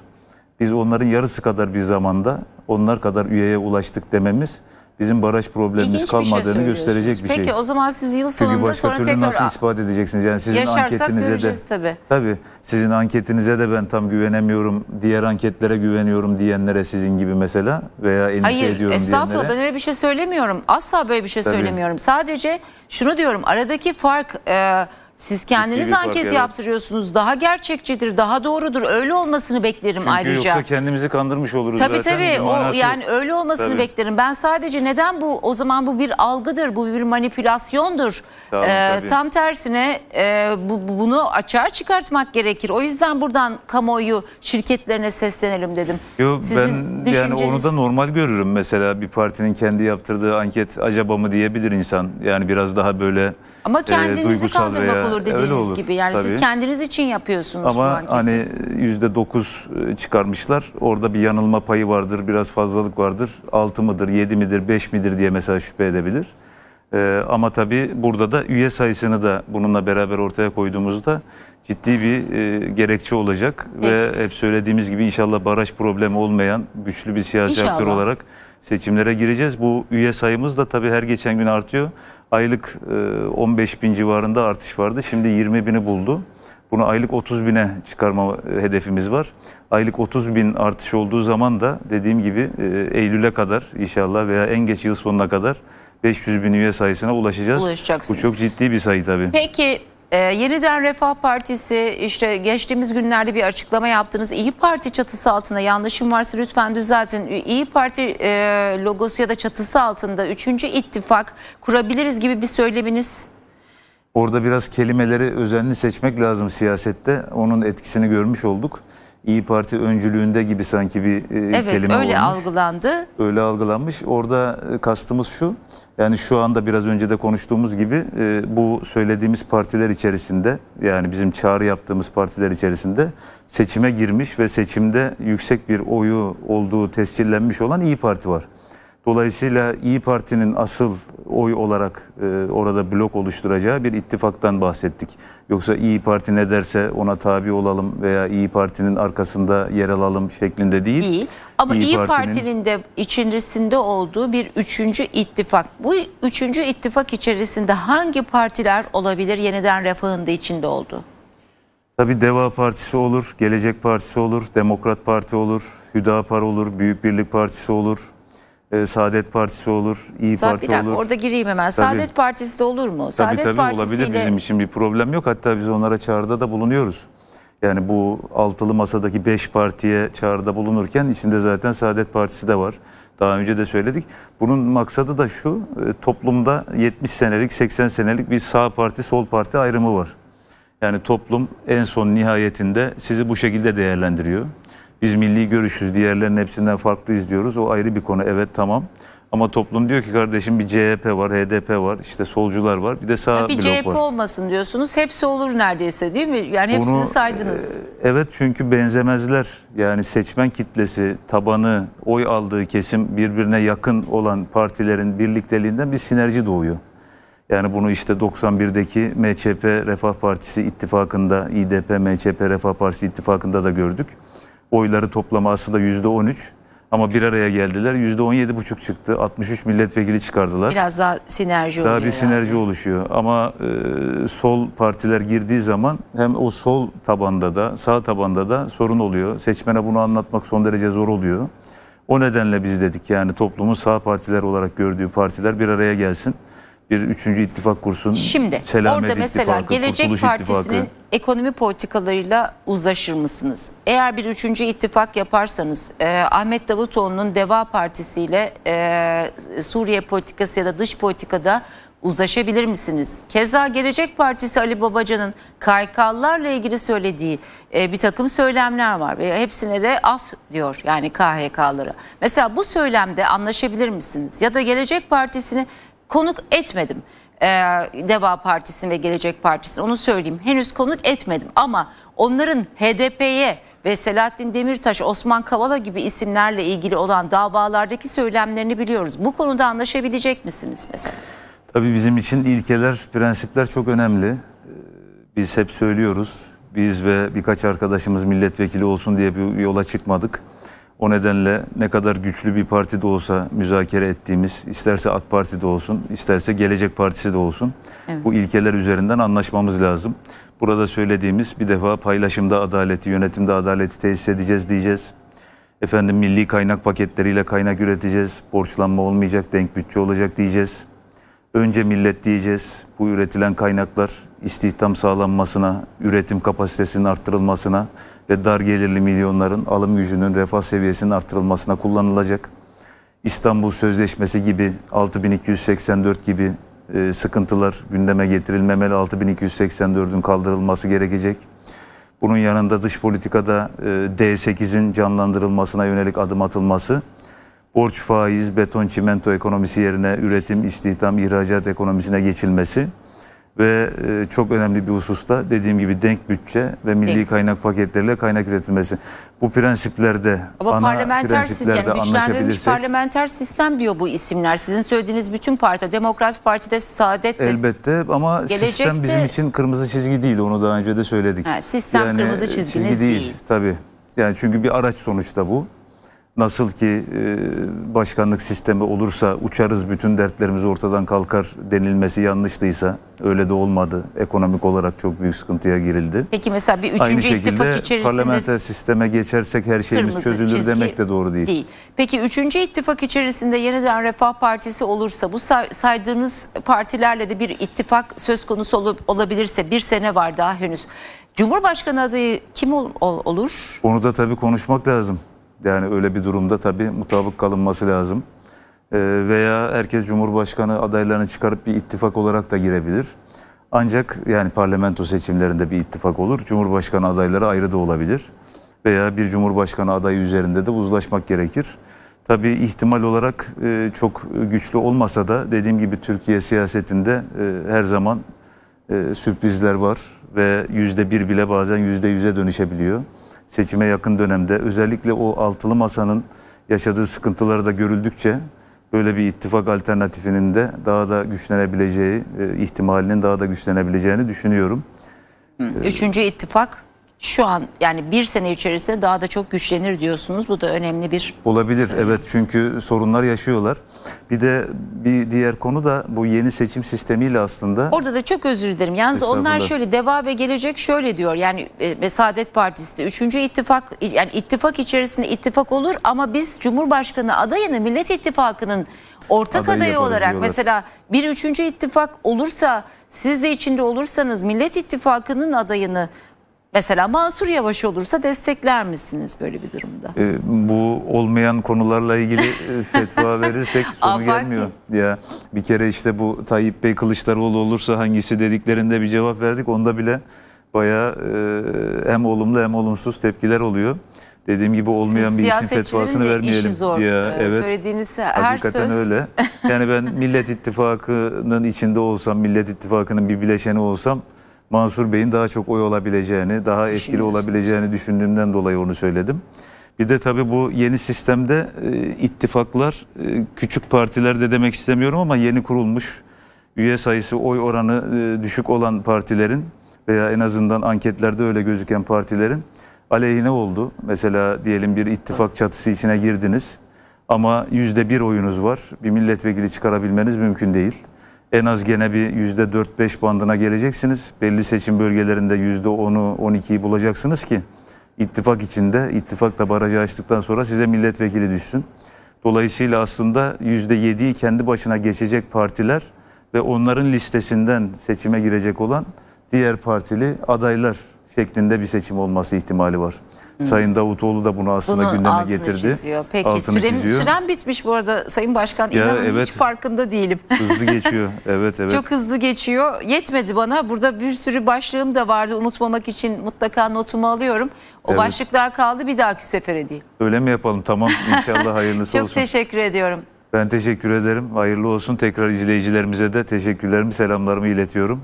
Biz onların yarısı kadar bir zamanda onlar kadar üyeye ulaştık dememiz bizim baraj problemimiz İlginç kalmadığını bir şey gösterecek bir şey. Peki o zaman siz yıl sonunda Çünkü başka sonra türlü tekrar nasıl ispat edeceksiniz? Yani sizin anketinize de tabii. tabii sizin anketinize de ben tam güvenemiyorum. Diğer anketlere güveniyorum diyenlere sizin gibi mesela veya endişe Hayır, ediyorum diyenlere. Hayır estağfurullah ben öyle bir şey söylemiyorum. Asla böyle bir şey tabii. söylemiyorum. Sadece şunu diyorum aradaki fark e, siz kendiniz Ciddi fark anket yaratır. yaptırıyorsunuz. Daha gerçekçidir, daha doğrudur. Öyle olmasını beklerim Çünkü ayrıca. Çünkü yoksa kendimizi kandırmış oluruz tabii, zaten. Tabii tabii. yani öyle olmasını tabii. beklerim. Ben sadece neden bu o zaman bu bir algıdır, bu bir manipülasyondur. Tamam, ee, tam tersine e, bu, bunu açığa çıkartmak gerekir. O yüzden buradan kamuoyu şirketlerine seslenelim dedim. Yo, Sizin ben düşünceniz... yani onu da normal görürüm. Mesela bir partinin kendi yaptırdığı anket acaba mı diyebilir insan. Yani biraz daha böyle Ama e, kendinizi e, kandırmak veya... olur olur dediğiniz öyle olur, gibi. Yani tabii. siz kendiniz için yapıyorsunuz Ama bu marketi. hani yüzde dokuz e, çıkarmışlar. Orada bir yanılma payı vardır, biraz fazlalık vardır. Altı mıdır, yedi midir, beş midir diye mesela şüphe edebilir. Ee, ama tabii burada da üye sayısını da bununla beraber ortaya koyduğumuzda ciddi bir e, gerekçe olacak. Peki. Ve hep söylediğimiz gibi inşallah barış problemi olmayan güçlü bir siyasi inşallah. aktör olarak seçimlere gireceğiz. Bu üye sayımız da tabii her geçen gün artıyor aylık 15 e, bin civarında artış vardı. Şimdi 20 bini buldu. Bunu aylık 30 bine çıkarma e, hedefimiz var. Aylık 30 bin artış olduğu zaman da dediğim gibi e, Eylül'e kadar inşallah veya en geç yıl sonuna kadar 500 bin üye sayısına ulaşacağız. Bu çok ciddi bir sayı tabii. Peki ee, yeniden Refah Partisi işte geçtiğimiz günlerde bir açıklama yaptınız. İyi Parti çatısı altında yanlışım varsa lütfen düzeltin. İyi Parti e, logosu ya da çatısı altında üçüncü ittifak kurabiliriz gibi bir söyleminiz. Orada biraz kelimeleri özenli seçmek lazım siyasette. Onun etkisini görmüş olduk. İyi Parti öncülüğünde gibi sanki bir e, evet, kelime öyle olmuş. algılandı. Öyle algılanmış. Orada e, kastımız şu. Yani şu anda biraz önce de konuştuğumuz gibi e, bu söylediğimiz partiler içerisinde yani bizim çağrı yaptığımız partiler içerisinde seçime girmiş ve seçimde yüksek bir oyu olduğu tescillenmiş olan İyi Parti var. Dolayısıyla İyi Parti'nin asıl oy olarak e, orada blok oluşturacağı bir ittifaktan bahsettik. Yoksa İyi Parti ne derse ona tabi olalım veya İyi Parti'nin arkasında yer alalım şeklinde değil. Değil. Ama İyi, İyi Parti'nin de içerisinde olduğu bir üçüncü ittifak. Bu üçüncü ittifak içerisinde hangi partiler olabilir yeniden refahında içinde oldu? Tabii Deva Partisi olur, Gelecek Partisi olur, Demokrat Parti olur, Hüdapar olur, Büyük Birlik Partisi olur, e, Saadet Partisi olur, İyi Sa Parti bir dakika, olur. Orada gireyim hemen. Tabii. Saadet Partisi de olur mu? Tabii, Saadet tabii, Partisi'yle... olabilir bizim için bir problem yok. Hatta biz onlara çağrıda da bulunuyoruz. Yani bu altılı masadaki beş partiye çağrıda bulunurken içinde zaten Saadet Partisi de var. Daha önce de söyledik. Bunun maksadı da şu, e, toplumda 70 senelik, 80 senelik bir sağ parti, sol parti ayrımı var. Yani toplum en son nihayetinde sizi bu şekilde değerlendiriyor. Biz milli görüşüz diğerlerinin hepsinden farklı izliyoruz. O ayrı bir konu evet tamam. Ama toplum diyor ki kardeşim bir CHP var, HDP var, işte solcular var, bir de sağ yani bir blok CHP var. olmasın diyorsunuz. Hepsi olur neredeyse değil mi? Yani hepsini Bunu, saydınız. E, evet çünkü benzemezler. Yani seçmen kitlesi, tabanı, oy aldığı kesim birbirine yakın olan partilerin birlikteliğinden bir sinerji doğuyor. Yani bunu işte 91'deki MÇP Refah Partisi ittifakında, İDP MÇP Refah Partisi ittifakında da gördük oyları toplama aslında yüzde on üç Ama bir araya geldiler. Yüzde on yedi buçuk çıktı. 63 milletvekili çıkardılar. Biraz daha sinerji daha oluyor. Daha bir sinerji yani. oluşuyor. Ama e, sol partiler girdiği zaman hem o sol tabanda da sağ tabanda da sorun oluyor. Seçmene bunu anlatmak son derece zor oluyor. O nedenle biz dedik yani toplumun sağ partiler olarak gördüğü partiler bir araya gelsin bir üçüncü ittifak kursun. Şimdi orada mesela Gelecek Partisi'nin ekonomi politikalarıyla uzlaşır mısınız? Eğer bir üçüncü ittifak yaparsanız e, Ahmet Davutoğlu'nun Deva Partisi ile e, Suriye politikası ya da dış politikada uzlaşabilir misiniz? Keza Gelecek Partisi Ali Babacan'ın KHK'larla ilgili söylediği e, bir takım söylemler var ve hepsine de af diyor yani KHK'lara. Mesela bu söylemde anlaşabilir misiniz? Ya da Gelecek Partisinin konuk etmedim. Ee, Deva Partisi'ni ve Gelecek Partisi'ni onu söyleyeyim. Henüz konuk etmedim ama onların HDP'ye ve Selahattin Demirtaş, Osman Kavala gibi isimlerle ilgili olan davalardaki söylemlerini biliyoruz. Bu konuda anlaşabilecek misiniz mesela? Tabii bizim için ilkeler, prensipler çok önemli. Ee, biz hep söylüyoruz. Biz ve birkaç arkadaşımız milletvekili olsun diye bir yola çıkmadık. O nedenle ne kadar güçlü bir parti de olsa müzakere ettiğimiz, isterse AK Parti de olsun, isterse Gelecek Partisi de olsun evet. bu ilkeler üzerinden anlaşmamız lazım. Burada söylediğimiz bir defa paylaşımda adaleti, yönetimde adaleti tesis edeceğiz diyeceğiz. Efendim milli kaynak paketleriyle kaynak üreteceğiz, borçlanma olmayacak, denk bütçe olacak diyeceğiz. Önce millet diyeceğiz, bu üretilen kaynaklar istihdam sağlanmasına, üretim kapasitesinin arttırılmasına ve dar gelirli milyonların alım gücünün refah seviyesinin arttırılmasına kullanılacak. İstanbul Sözleşmesi gibi 6284 gibi e, sıkıntılar gündeme getirilmemeli. 6284'ün kaldırılması gerekecek. Bunun yanında dış politikada e, D8'in canlandırılmasına yönelik adım atılması, borç faiz, beton, çimento ekonomisi yerine üretim, istihdam, ihracat ekonomisine geçilmesi ve e, çok önemli bir hususta dediğim gibi denk bütçe ve milli Peki. kaynak paketleriyle kaynak üretilmesi. Bu prensiplerde Ama ana parlamenter prensiplerde yani güçlendirilmiş parlamenter sistem diyor bu isimler. Sizin söylediğiniz bütün parti demokrat Parti'de Saadet de, Elbette ama gelecekte, sistem bizim için kırmızı çizgi değil. Onu daha önce de söyledik. He, sistem yani, kırmızı e, çizginiz çizgi değil. değil. Tabii. Yani çünkü bir araç sonuçta bu. Nasıl ki e, başkanlık sistemi olursa uçarız bütün dertlerimiz ortadan kalkar denilmesi yanlıştıysa öyle de olmadı. Ekonomik olarak çok büyük sıkıntıya girildi. Peki mesela bir üçüncü ittifak içerisinde parlamenter sisteme geçersek her şeyimiz çözülür demek de doğru değil. değil. Peki üçüncü ittifak içerisinde yeniden Refah Partisi olursa bu saydığınız partilerle de bir ittifak söz konusu olup olabilirse bir sene var daha henüz. Cumhurbaşkanı adayı kim ol olur? Onu da tabii konuşmak lazım. Yani öyle bir durumda tabii mutabık kalınması lazım. Ee, veya herkes Cumhurbaşkanı adaylarını çıkarıp bir ittifak olarak da girebilir. Ancak yani parlamento seçimlerinde bir ittifak olur. Cumhurbaşkanı adayları ayrı da olabilir. Veya bir Cumhurbaşkanı adayı üzerinde de uzlaşmak gerekir. Tabii ihtimal olarak e, çok güçlü olmasa da dediğim gibi Türkiye siyasetinde e, her zaman e, sürprizler var ve yüzde bir bile bazen yüzde yüze dönüşebiliyor seçime yakın dönemde özellikle o altılı masanın yaşadığı sıkıntıları da görüldükçe böyle bir ittifak alternatifinin de daha da güçlenebileceği, e, ihtimalinin daha da güçlenebileceğini düşünüyorum. Üçüncü ittifak? şu an yani bir sene içerisinde daha da çok güçlenir diyorsunuz. Bu da önemli bir Olabilir sorun. evet çünkü sorunlar yaşıyorlar. Bir de bir diğer konu da bu yeni seçim sistemiyle aslında. Orada da çok özür dilerim. Yalnız onlar şöyle Deva ve Gelecek şöyle diyor yani e, ve Saadet Partisi de 3. ittifak yani ittifak içerisinde ittifak olur ama biz Cumhurbaşkanı adayını Millet İttifakı'nın ortak adayı, adayı olarak mesela bir üçüncü ittifak olursa siz de içinde olursanız Millet İttifakı'nın adayını Mesela Mansur Yavaş olursa destekler misiniz böyle bir durumda? E, bu olmayan konularla ilgili (laughs) e, fetva verirsek sonu gelmiyor. Ya bir kere işte bu Tayyip Bey Kılıçdaroğlu olursa hangisi dediklerinde bir cevap verdik. Onda bile bayağı e, hem olumlu hem olumsuz tepkiler oluyor dediğim gibi olmayan bir işin fetvasını vermeyelim. Işi zor. Ya, ee, evet. Söylediğiniz her Hakikaten söz. öyle. Yani ben (laughs) Millet İttifakı'nın içinde olsam, Millet İttifakı'nın bir bileşeni olsam Mansur Bey'in daha çok oy olabileceğini, daha etkili olabileceğini düşündüğümden dolayı onu söyledim. Bir de tabii bu yeni sistemde e, ittifaklar, e, küçük partiler de demek istemiyorum ama yeni kurulmuş üye sayısı, oy oranı e, düşük olan partilerin veya en azından anketlerde öyle gözüken partilerin aleyhine oldu. Mesela diyelim bir ittifak çatısı içine girdiniz ama yüzde bir oyunuz var. Bir milletvekili çıkarabilmeniz mümkün değil en az gene bir yüzde 4-5 bandına geleceksiniz. Belli seçim bölgelerinde yüzde 10'u 12'yi bulacaksınız ki ittifak içinde ittifak da barajı açtıktan sonra size milletvekili düşsün. Dolayısıyla aslında yüzde 7'yi kendi başına geçecek partiler ve onların listesinden seçime girecek olan diğer partili adaylar şeklinde bir seçim olması ihtimali var. Hı. Hmm. Sayın Davutoğlu da bunu aslında bunu gündeme getirdi. Çiziyor. Peki altını sürem, çiziyor. Süren bitmiş bu arada Sayın Başkan. Ya, İnanın evet. hiç farkında değilim. (laughs) Hızlı geçiyor. Evet evet. Çok hızlı geçiyor. Yetmedi bana. Burada bir sürü başlığım da vardı. Unutmamak için mutlaka notumu alıyorum. O evet. başlıklar kaldı bir dahaki sefere değil. Öyle mi yapalım? Tamam. İnşallah (laughs) hayırlısı Çok olsun. Çok teşekkür ediyorum. Ben teşekkür ederim. Hayırlı olsun. Tekrar izleyicilerimize de teşekkürlerimi, selamlarımı iletiyorum.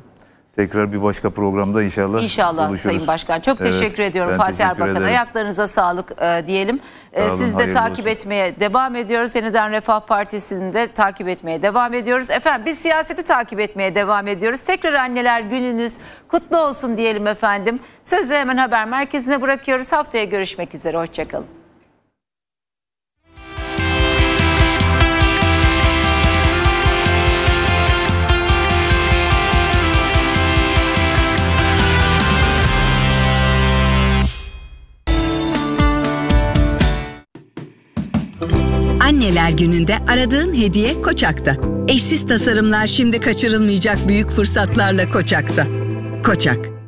Tekrar bir başka programda inşallah İnşallah buluşuruz. Sayın Başkan. Çok evet, teşekkür ediyorum Fatih teşekkür Erbakan. Ayaklarınıza sağlık e, diyelim. E, Sağ olun, Siz de takip olsun. etmeye devam ediyoruz. Yeniden Refah Partisi'ni de takip etmeye devam ediyoruz. Efendim biz siyaseti takip etmeye devam ediyoruz. Tekrar anneler gününüz kutlu olsun diyelim efendim. Sözü hemen haber merkezine bırakıyoruz. Haftaya görüşmek üzere. Hoşçakalın. Anneler gününde aradığın hediye Koçak'ta. Eşsiz tasarımlar şimdi kaçırılmayacak büyük fırsatlarla Koçak'ta. Koçak